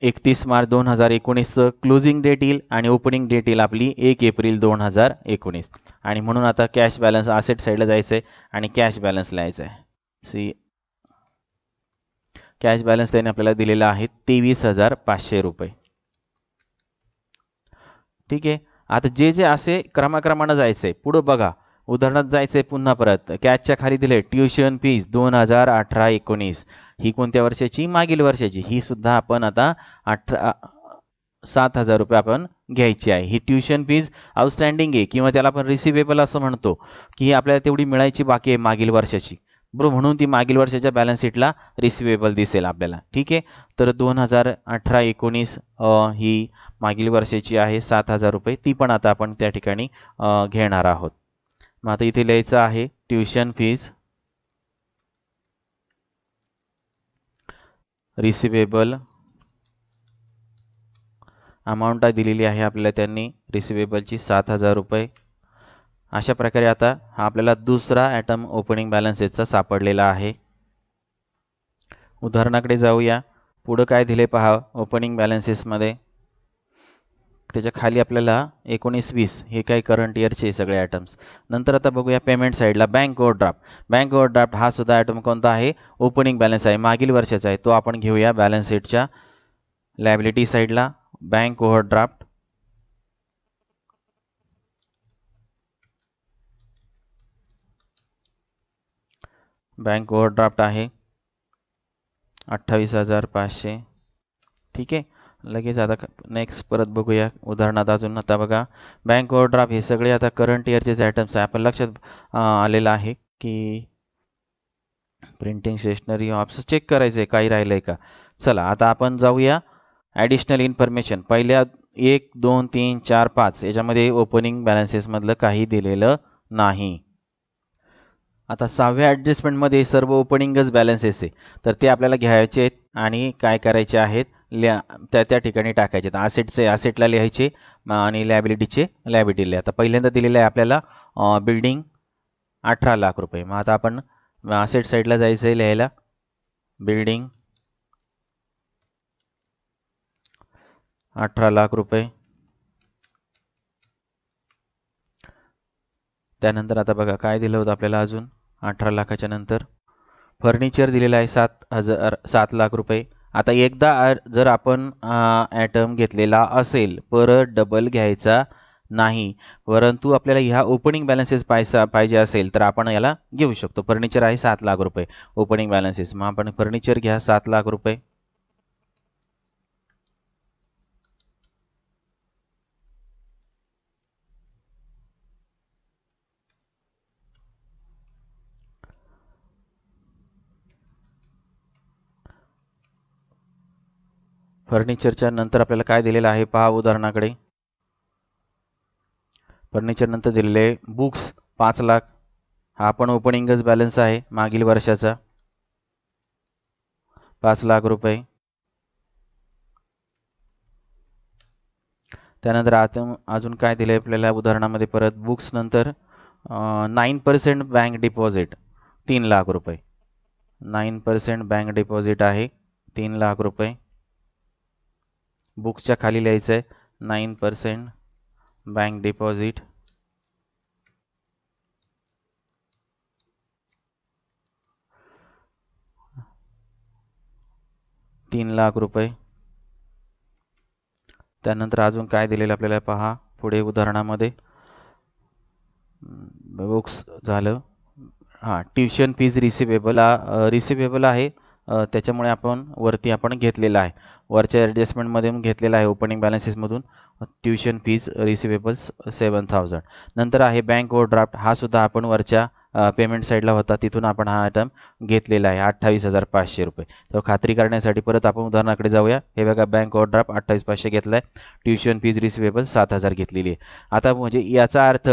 एकतीस मार्च दोन हजार एकोणीसचं क्लोजिंग डेट येईल आणि ओपनिंग डेट येईल आपली एक एप्रिल दोन हजार एकोणीस आणि म्हणून आता कॅश बॅलन्स आसेट साईडला जायचं आहे आणि कॅश बॅलन्स लिहायचं आहे सी कॅश बॅलन्स त्याने आपल्याला दिलेला आहे तेवीस हजार पाचशे रुपये ठीक आहे आता जे जे असे क्रमाक्रमानं जायचं आहे पुढं बघा उदाहरणार्थ जायचं आहे पुन्हा परत कॅचच्या खाली दिले ट्युशन फीज दोन हजार अठरा एकोणीस ही कोणत्या वर्षाची मागील वर्षाची ही सुद्धा आपण आता अठरा सात हजार रुपये आपण घ्यायची आहे ही ट्युशन फीज आउटस्टँडिंग आहे किंवा त्याला आपण रिसिवेबल असं म्हणतो की ही आपल्याला तेवढी मिळायची बाकी आहे मागील वर्षाची बरोबर म्हणून ती मागील वर्षाच्या बॅलन्स शीटला रिसिवेबल दिसेल आपल्याला ठीक आहे तर दोन हजार अठरा एकोणीस ही मागील वर्षाची आहे सात हजार रुपये ती पण आता आपण त्या ठिकाणी घेणार आहोत मग आता इथे लिहायचं आहे ट्युशन फीज रिसिवेबल अमाऊंट दिलेली आहे आपल्याला त्यांनी रिसिवेबलची सात हजार रुपये अशा प्रकारे आता हा आपल्याला दुसरा ॲटम ओपनिंग बॅलन्सेसचा सापडलेला आहे उदाहरणाकडे जाऊया पुढं काय दिले पहा ओपनिंग बॅलन्सेसमध्ये त्याच्या खाली आपल्याला एकोणीस वीस हे काही करंट इयरचे सगळे आयटम्स नंतर आता बघूया पेमेंट साईडला बँक ड्राफ्ट बँक ड्राफ्ट हा सुद्धा आयटम कोणता आहे ओपनिंग बॅलन्स आहे मागील वर्षाचा आहे तो आपण घेऊया बॅलन्स शीटच्या लायबिलिटी साईडला बँक ड्राफ्ट बँक ड्राफ्ट आहे अठ्ठावीस हजार पाचशे ठीक आहे लगेच आता नेक्स्ट परत बघूया उदाहरणात अजून आता बघा बँक ओव्हरड्राफ्ट हे सगळे आता करंट जे आयटम्स आहे आपण लक्षात आलेलं आहे की प्रिंटिंग स्टेशनरी ऑप्स चेक करायचं आहे काही राहिलं आहे का चला आता आपण जाऊया ॲडिशनल इन्फॉर्मेशन पहिल्या एक दोन तीन चार पाच याच्यामध्ये ओपनिंग बॅलन्सेसमधलं काही दिलेलं नाही आता सहाव्या ॲडजस्टमेंटमध्ये सर्व ओपनिंगच बॅलन्सेस आहे तर ते आपल्याला घ्यायचे आहेत आणि काय करायचे आहेत लिहा त्या त्या ठिकाणी टाकायचे तर ॲसेटचे ॲसेटला लिहायचे आणि लायबिलिटीचे लिहा आता पहिल्यांदा दिलेलं आहे आपल्याला बिल्डिंग अठरा लाख रुपये मग आता आपण ॲसेट साईडला जायचं आहे लिहायला बिल्डिंग अठरा लाख रुपये त्यानंतर आता बघा काय दिलं होतं आपल्याला अजून अठरा लाखाच्या नंतर फर्निचर दिलेलं आहे सात हजार सात लाख रुपये आता एकदा जर आपण ॲटम घेतलेला असेल परत डबल घ्यायचा नाही परंतु आपल्याला ह्या ओपनिंग बॅलन्सेस पाहिजे पाहिजे असेल तर आपण याला घेऊ शकतो फर्निचर आहे सात लाख रुपये ओपनिंग बॅलन्सेस मग आपण फर्निचर घ्या सात लाख रुपये फर्निचरच्या नंतर आपल्याला काय दिलेलं आहे पहा उदाहरणाकडे फर्निचर नंतर दिलेले बुक्स पाच लाख हा पण ओपनिंगच बॅलन्स आहे मागील वर्षाचा पाच लाख रुपये त्यानंतर आता अजून काय दिलं आहे आपल्याला उदाहरणामध्ये परत बुक्स नंतर नाईन पर्सेंट बँक डिपॉझिट तीन लाख रुपये नाईन पर्सेंट बँक डिपॉझिट आहे तीन लाख रुपये बुक्सच्या खाली लिहायचं आहे नाईन पर्सेंट बँक डिपॉझिट तीन लाख रुपये त्यानंतर अजून काय दिलेलं आपल्याला पहा पुढे उदाहरणामध्ये बुक्स झालं हां ट्युशन फीज रिसिवेबल रिसिवेबल आहे त्याच्यामुळे आपण वरती आपण घेतलेला आहे वरच्या ॲडजस्टमेंटमध्ये घेतलेला आहे ओपनिंग बॅलन्सेसमधून tuition fees receivables seven thousand नंतर आहे बँक ओव्हरड्राफ्ट हा सुद्धा आपण वरच्या पेमेंट साईडला होता तिथून आपण हा आयटम घेतलेला आहे अठ्ठावीस हजार पाचशे रुपये तर खात्री करण्यासाठी परत आपण उदाहरणाकडे जाऊया हे बघा बँक ड्राफ्ट अठ्ठावीस पाचशे घेतला आहे ट्युशन फीज रिसिवेबल सात हजार घेतलेली आहे आता म्हणजे याचा अर्थ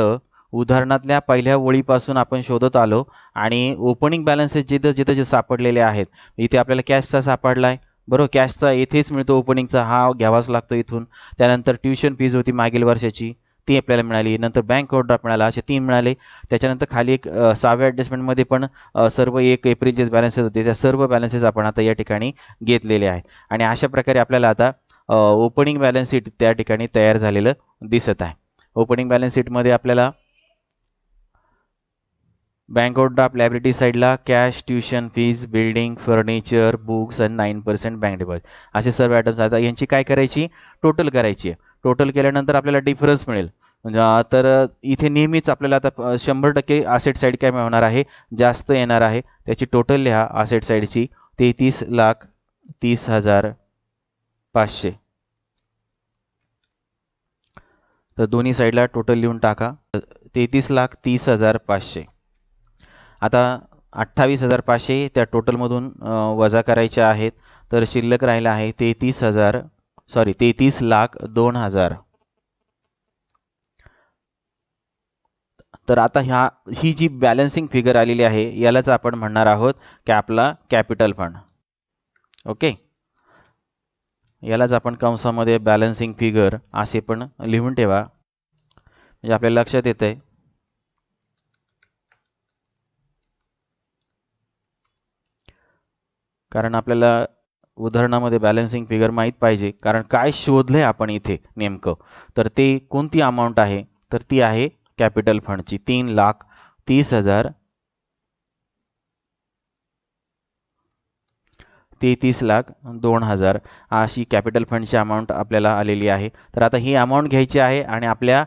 उदाहरणातल्या पहिल्या ओळीपासून आपण शोधत आलो आणि ओपनिंग बॅलन्सेस जिथं जिथं जे सापडलेले आहेत इथे आपल्याला कॅशचा सापडला आहे बरोबर कॅशचा येथेच मिळतो ओपनिंगचा हा घ्यावाच लागतो इथून त्यानंतर ट्युशन फीज होती मागील वर्षाची ती आपल्याला मिळाली नंतर बँक ऑर्डर मिळाला असे तीन मिळाले त्याच्यानंतर खाली एक सहाव्या ॲडजस्टमेंटमध्ये पण सर्व एक एप्रिलचे बॅलन्सेस होते त्या सर्व बॅलन्सेस आपण आता या ठिकाणी घेतलेले आहे आणि अशा प्रकारे आपल्याला आता ओपनिंग बॅलन्स शीट त्या ठिकाणी तयार झालेलं दिसत आहे ओपनिंग बॅलन्स शीटमध्ये आपल्याला बँक ऑफ ड्राफ्ट लायब्रिटी साईडला cash tuition fees building furniture books आणि नाईन पर्सेंट बँक डिपॉझिट असे सर्व आयटम्स आता यांची काय करायची टोटल करायची आहे टोटल केल्यानंतर आपल्याला डिफरन्स मिळेल तर इथे नेहमीच आपल्याला आता शंभर टक्के आसेट साईड काय मिळणार आहे जास्त येणार आहे त्याची टोटल लिहा आसेट साईडची तेहतीस लाख तीस हजार पाचशे तर दोन्ही साईडला टोटल लिहून टाका तेहतीस लाख तीस हजार पाचशे आता अठ्ठावीस हजार पाचशे त्या टोटलमधून वजा करायच्या आहेत तर शिल्लक राहिला आहे तेहतीस हजार सॉरी तेहतीस लाख दोन हजार तर आता ह्या ही जी बॅलन्सिंग फिगर आलेली आहे यालाच आपण म्हणणार आहोत की आपला कॅपिटल फंड ओके यालाच आपण कंसामध्ये बॅलन्सिंग फिगर असे पण लिहून ठेवा म्हणजे आपल्या लक्षात येतं आहे कारण आपल्याला उदाहरणामध्ये बॅलन्सिंग फिगर माहीत पाहिजे कारण काय शोधले आपण इथे नेमकं तर ते कोणती अमाऊंट आहे तर ती आहे कॅपिटल फंडची तीन लाख तीस हजार ते तीस लाख दोन हजार अशी कॅपिटल फंडची अमाऊंट आपल्याला आलेली आहे तर आता ही अमाऊंट घ्यायची आहे आणि आपल्या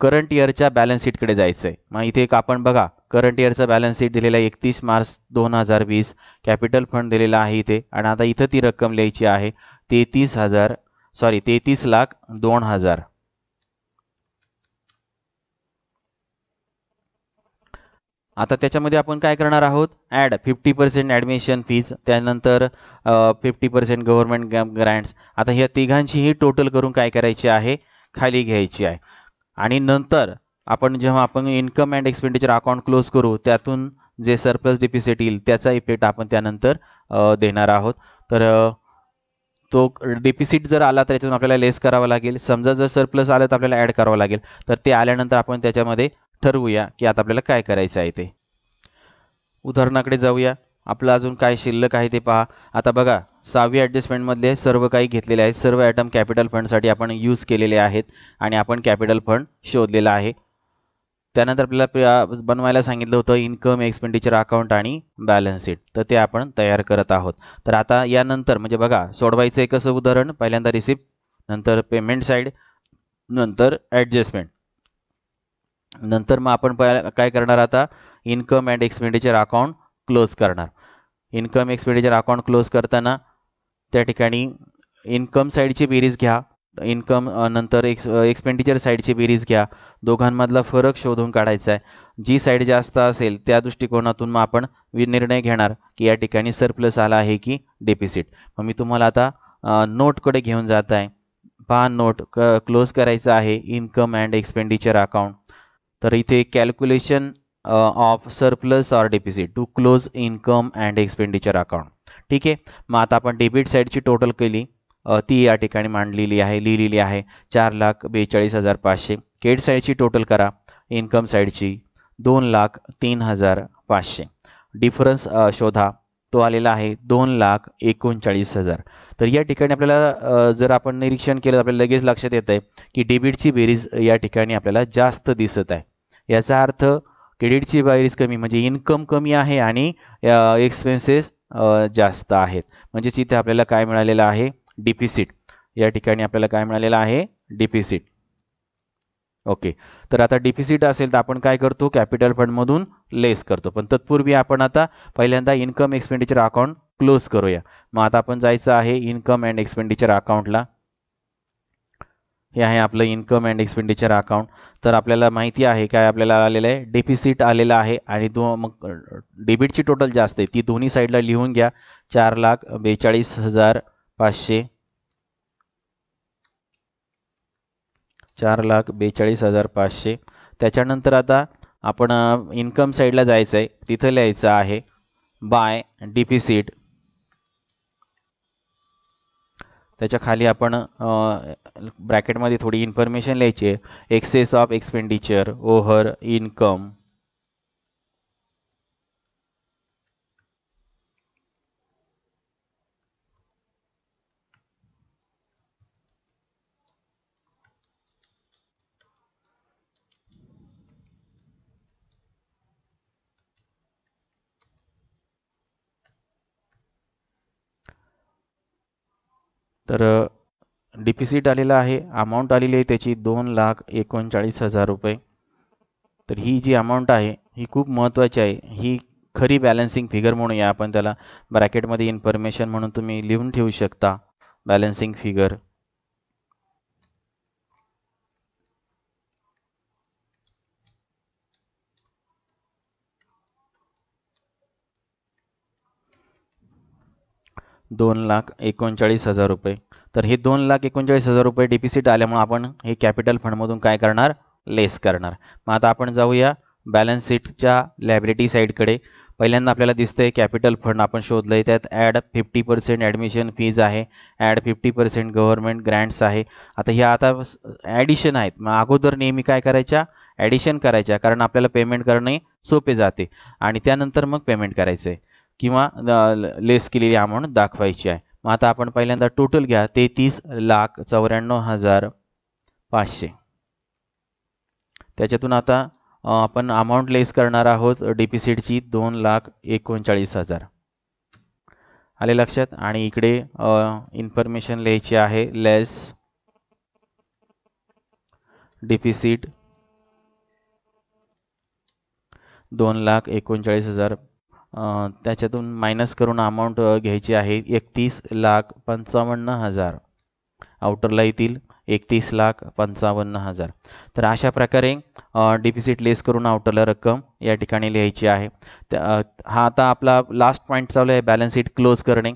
करंट इयरच्या बॅलन्स शीटकडे जायचं आहे मग इथे एक आपण बघा करंट इयरचा बॅलन्स शीट दिलेला आहे एकतीस मार्च दोन हजार वीस कॅपिटल फंड दिलेला आहे इथे आणि आता इथं ती रक्कम लिहायची आहे तेहतीस हजार सॉरी तेहतीस लाख दोन हजार आता त्याच्यामध्ये आपण काय करणार आहोत add fifty percent admission fees त्यानंतर फिफ्टी पर्सेंट गव्हर्मेंट ग्रँट्स आता ह्या तिघांचीही टोटल करून काय करायची आहे खाली घ्यायची आहे आणि नंतर आपण जेव्हा आपण income and expenditure account close करू त्यातून जे सरप्लस डिपिसिट येईल त्याचा इफेक्ट आपण त्यानंतर देणार आहोत तर तो डिपिसिट जर आला तर त्याच्यातून आपल्याला लेस करावा लागेल समजा जर सरप्लस आलं तर आपल्याला ॲड करावं लागेल तर ते आल्यानंतर आपण त्याच्यामध्ये ठरवूया की आता आपल्याला काय करायचं आहे ते उदाहरणाकडे जाऊया आपलं अजून काय शिल्लक आहे ते पहा आता बघा सहावी ॲडजस्टमेंटमधले सर्व काही घेतलेले आहेत सर्व ॲटम कॅपिटल फंडसाठी आपण यूज केलेले आहेत आणि आपण कॅपिटल फंड शोधलेला आहे त्यानंतर आपल्याला बनवायला सांगितलं होतं इन्कम एक्सपेंडिचर अकाउंट आणि बॅलन्स शीट तर ते आपण तयार करत आहोत तर आता यानंतर म्हणजे बघा सोडवायचं एक असं उदाहरण पहिल्यांदा रिसिप्ट नंतर पेमेंट साईड नंतर ॲडजस्टमेंट नंतर मग आपण काय करणार आता income and expenditure account close करणार इन्कम एक्सपेंडिचर अकाउंट क्लोज करताना त्या ठिकाणी इन्कम साईडची बेरीज घ्या इन्कम नंतर एक्स एक्सपेंडिचर साईडची बेरीज घ्या दोघांमधला फरक शोधून काढायचा आहे जी साईड जास्त असेल त्या दृष्टिकोनातून मग आपण निर्णय घेणार की या ठिकाणी सरप्लस आला आहे की डेपिसिट मग मी तुम्हाला आता नोटकडे घेऊन जात आहे पहा नोट क क्लोज करायचं आहे इन्कम अँड एक्सपेंडिचर अकाउंट तर इथे calculation of surplus or deficit to close income and expenditure account ठीक आहे मग आता आपण डेबिट साईडची टोटल केली ती या ठिकाणी मांडलेली आहे लिहिलेली आहे चार लाख बेचाळीस हजार पाचशे केड साईडची टोटल करा इन्कम साईडची दोन लाख तीन हजार पाचशे डिफरन्स शोधा तो आलेला आहे दोन लाख एकोणचाळीस हजार तर या ठिकाणी आपल्याला जर आपण निरीक्षण केलं तर आपल्याला लगेच लक्षात येत आहे की डेबिटची बेरीज या ठिकाणी आपल्याला जास्त दिसत आहे याचा अर्थ क्रेडिटची बेरीज कमी म्हणजे इन्कम कमी आहे आणि एक्सपेन्सेस जास्त आहेत म्हणजेच इथे आपल्याला काय मिळालेलं आहे डिफिसिट या ठिकाणी आपल्याला काय मिळालेलं आहे डिफिसिट ओके तर आता डिफिसिट असेल तर आपण काय करतो कॅपिटल फंडमधून लेस करतो पण तत्पूर्वी आपण आता पहिल्यांदा इन्कम एक्सपेंडिचर अकाउंट क्लोज करूया मग आता आपण जायचं आहे इन्कम अँड एक्सपेंडिचर अकाउंटला हे आहे आपलं इन्कम अँड एक्सपेंडिचर अकाउंट तर आपल्याला माहिती आहे काय आपल्याला आलेलं आहे डेफिसिट आलेलं आहे आणि दो मग डेबिटची टोटल जास्त आहे ती दोन्ही साईडला लिहून घ्या चार लाख बेचाळीस हजार पाचशे चार लाख बेचाळीस हजार पाचशे त्याच्यानंतर आता आपण इन्कम साईडला जायचं आहे तिथं लिहायचं आहे बाय डिपिसिट त्याच्या खाली आपण ब्रॅकेटमध्ये थोडी इन्फॉर्मेशन लिहायची आहे excess of expenditure over income तर डिपिसिट आलेला आहे अमाऊंट आलेली आहे त्याची दोन लाख एकोणचाळीस हजार रुपये तर ही जी अमाऊंट आहे ही खूप महत्त्वाची आहे ही खरी बॅलन्सिंग फिगर म्हणून या आपण त्याला ब्रॅकेटमध्ये इन्फॉर्मेशन म्हणून तुम्ही लिहून ठेवू शकता बॅलन्सिंग फिगर दोन लाख एकोणचाळीस हजार रुपये तर हे दोन लाख एकोणचाळीस हजार रुपये डिपिसिट आल्यामुळे आपण हे कॅपिटल फंडमधून काय करणार लेस करणार मग आता आपण जाऊया बॅलन्स शीटच्या लायब्रिटी साईडकडे पहिल्यांदा आपल्याला दिसतंय कॅपिटल फंड आपण शोधलं आहे त्यात add fifty percent admission fees आहे add fifty percent government grants आहे आता ह्या आता ॲडिशन आहेत मग अगोदर नेहमी काय करायच्या ॲडिशन करायच्या कारण आपल्याला पेमेंट करणे सोपे जाते आणि त्यानंतर मग पेमेंट करायचं आहे किंवा लेस केलेली अमाऊंट दाखवायची आहे मग आता आपण पहिल्यांदा टोटल घ्या तेहतीस लाख चौऱ्याण्णव हजार पाचशे त्याच्यातून आता आपण अमाऊंट लेस करणार आहोत डिपिसिटची दोन लाख एकोणचाळीस हजार आले लक्षात आणि इकडे इन्फॉर्मेशन लिहायची आहे लेस डिपिसिट दोन लाख एकोणचाळीस हजार त्याच्यातून मायनस करून अमाऊंट घ्यायची आहे एकतीस लाख पंचावन्न हजार आउटरला येतील एकतीस लाख पंचावन्न हजार तर अशा प्रकारे डिपिसिट लेस करून आउटरला रक्कम या ठिकाणी लिहायची आहे हा आता आपला लास्ट पॉईंट चालू आहे बॅलन्स शीट क्लोज करणे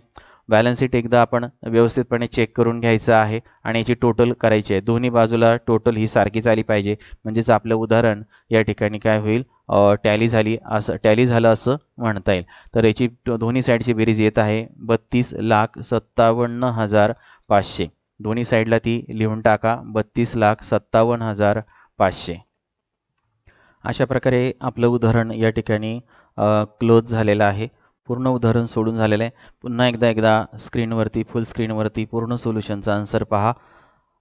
बॅलन्स शीट एकदा आपण व्यवस्थितपणे चेक करून घ्यायचं आहे आणि याची टोटल करायची आहे दोन्ही बाजूला टोटल ही सारखीच आली पाहिजे म्हणजेच आपलं उदाहरण या ठिकाणी काय होईल टॅली झाली असं टॅली झालं असं म्हणता येईल तर याची दोन्ही साईडची बेरीज येत आहे बत्तीस लाख सत्तावन्न हजार पाचशे दोन्ही साईडला ती लिहून टाका बत्तीस लाख सत्तावन्न हजार पाचशे अशा प्रकारे आपलं उदाहरण या ठिकाणी क्लोज झालेलं आहे पूर्ण उदाहरण सोडून झालेलं आहे पुन्हा एकदा एकदा स्क्रीनवरती फुल स्क्रीनवरती पूर्ण सोल्युशनचा आन्सर पहा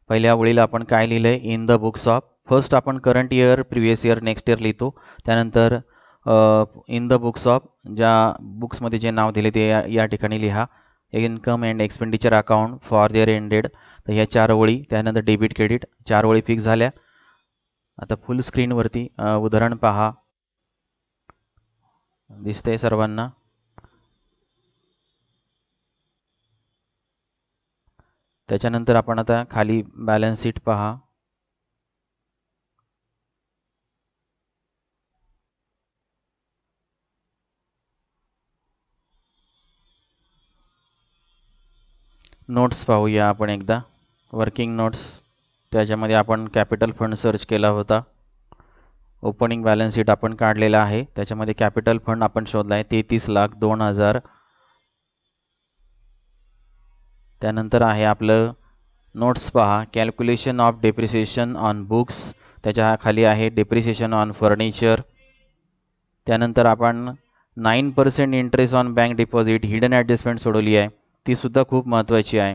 पहिल्या ओळीला आपण काय लिहिलं आहे in the books of first आपण current year previous year next year लिहितो त्यानंतर इन द बुक्स ऑफ ज्या बुक्समध्ये जे नाव दिले ते या ठिकाणी लिहा income and expenditure account for the year ended तर ह्या चार ओळी त्यानंतर डेबिट क्रेडिट चार ओळी फिक्स झाल्या आता फुल स्क्रीनवरती उदाहरण पहा दिसतंय सर्वांना त्याच्यानंतर आपण आता खाली बॅलन्स शीट पहा नोट्स पाहूया आपण एकदा वर्किंग नोट्स त्याच्यामध्ये आपण कॅपिटल फंड सर्च केला होता ओपनिंग बॅलन्स शीट आपण काढलेला आहे त्याच्यामध्ये कॅपिटल फंड आपण शोधला आहे तेहतीस लाख दोन हजार त्यानंतर आहे आपलं नोट्स पहा calculation of depreciation on books त्याच्या खाली आहे डेप्रिसिएशन ऑन फर्निचर त्यानंतर आपण nine percent interest on bank deposit hidden adjustment सोडवली आहे तीसुद्धा खूप महत्त्वाची आहे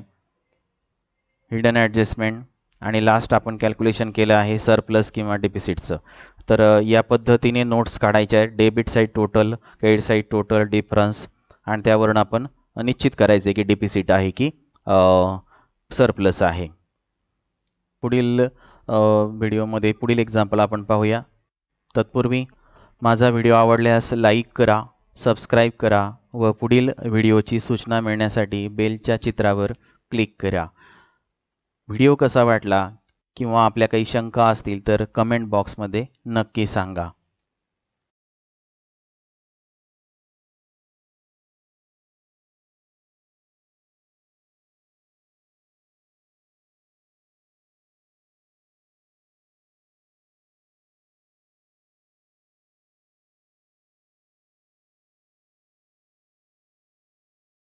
हिडन ॲडजस्टमेंट आणि लास्ट आपण कॅल्क्युलेशन केलं आहे सरप्लस किंवा डेपिसिटचं तर या पद्धतीने नोट्स काढायचे आहेत debit side total credit side total difference आणि त्यावरून आपण निश्चित करायचे की डेपिसिट आहे की सरप्लस आहे पुढील व्हिडिओमध्ये पुढील एक्झाम्पल आपण पाहूया तत्पूर्वी माझा व्हिडिओ आवडल्यास लाईक करा सबस्क्राईब करा व पुढील व्हिडिओची सूचना मिळण्यासाठी बेलच्या चित्रावर क्लिक करा व्हिडिओ कसा वाटला किंवा आपल्या काही शंका असतील तर कमेंट बॉक्समध्ये नक्की सांगा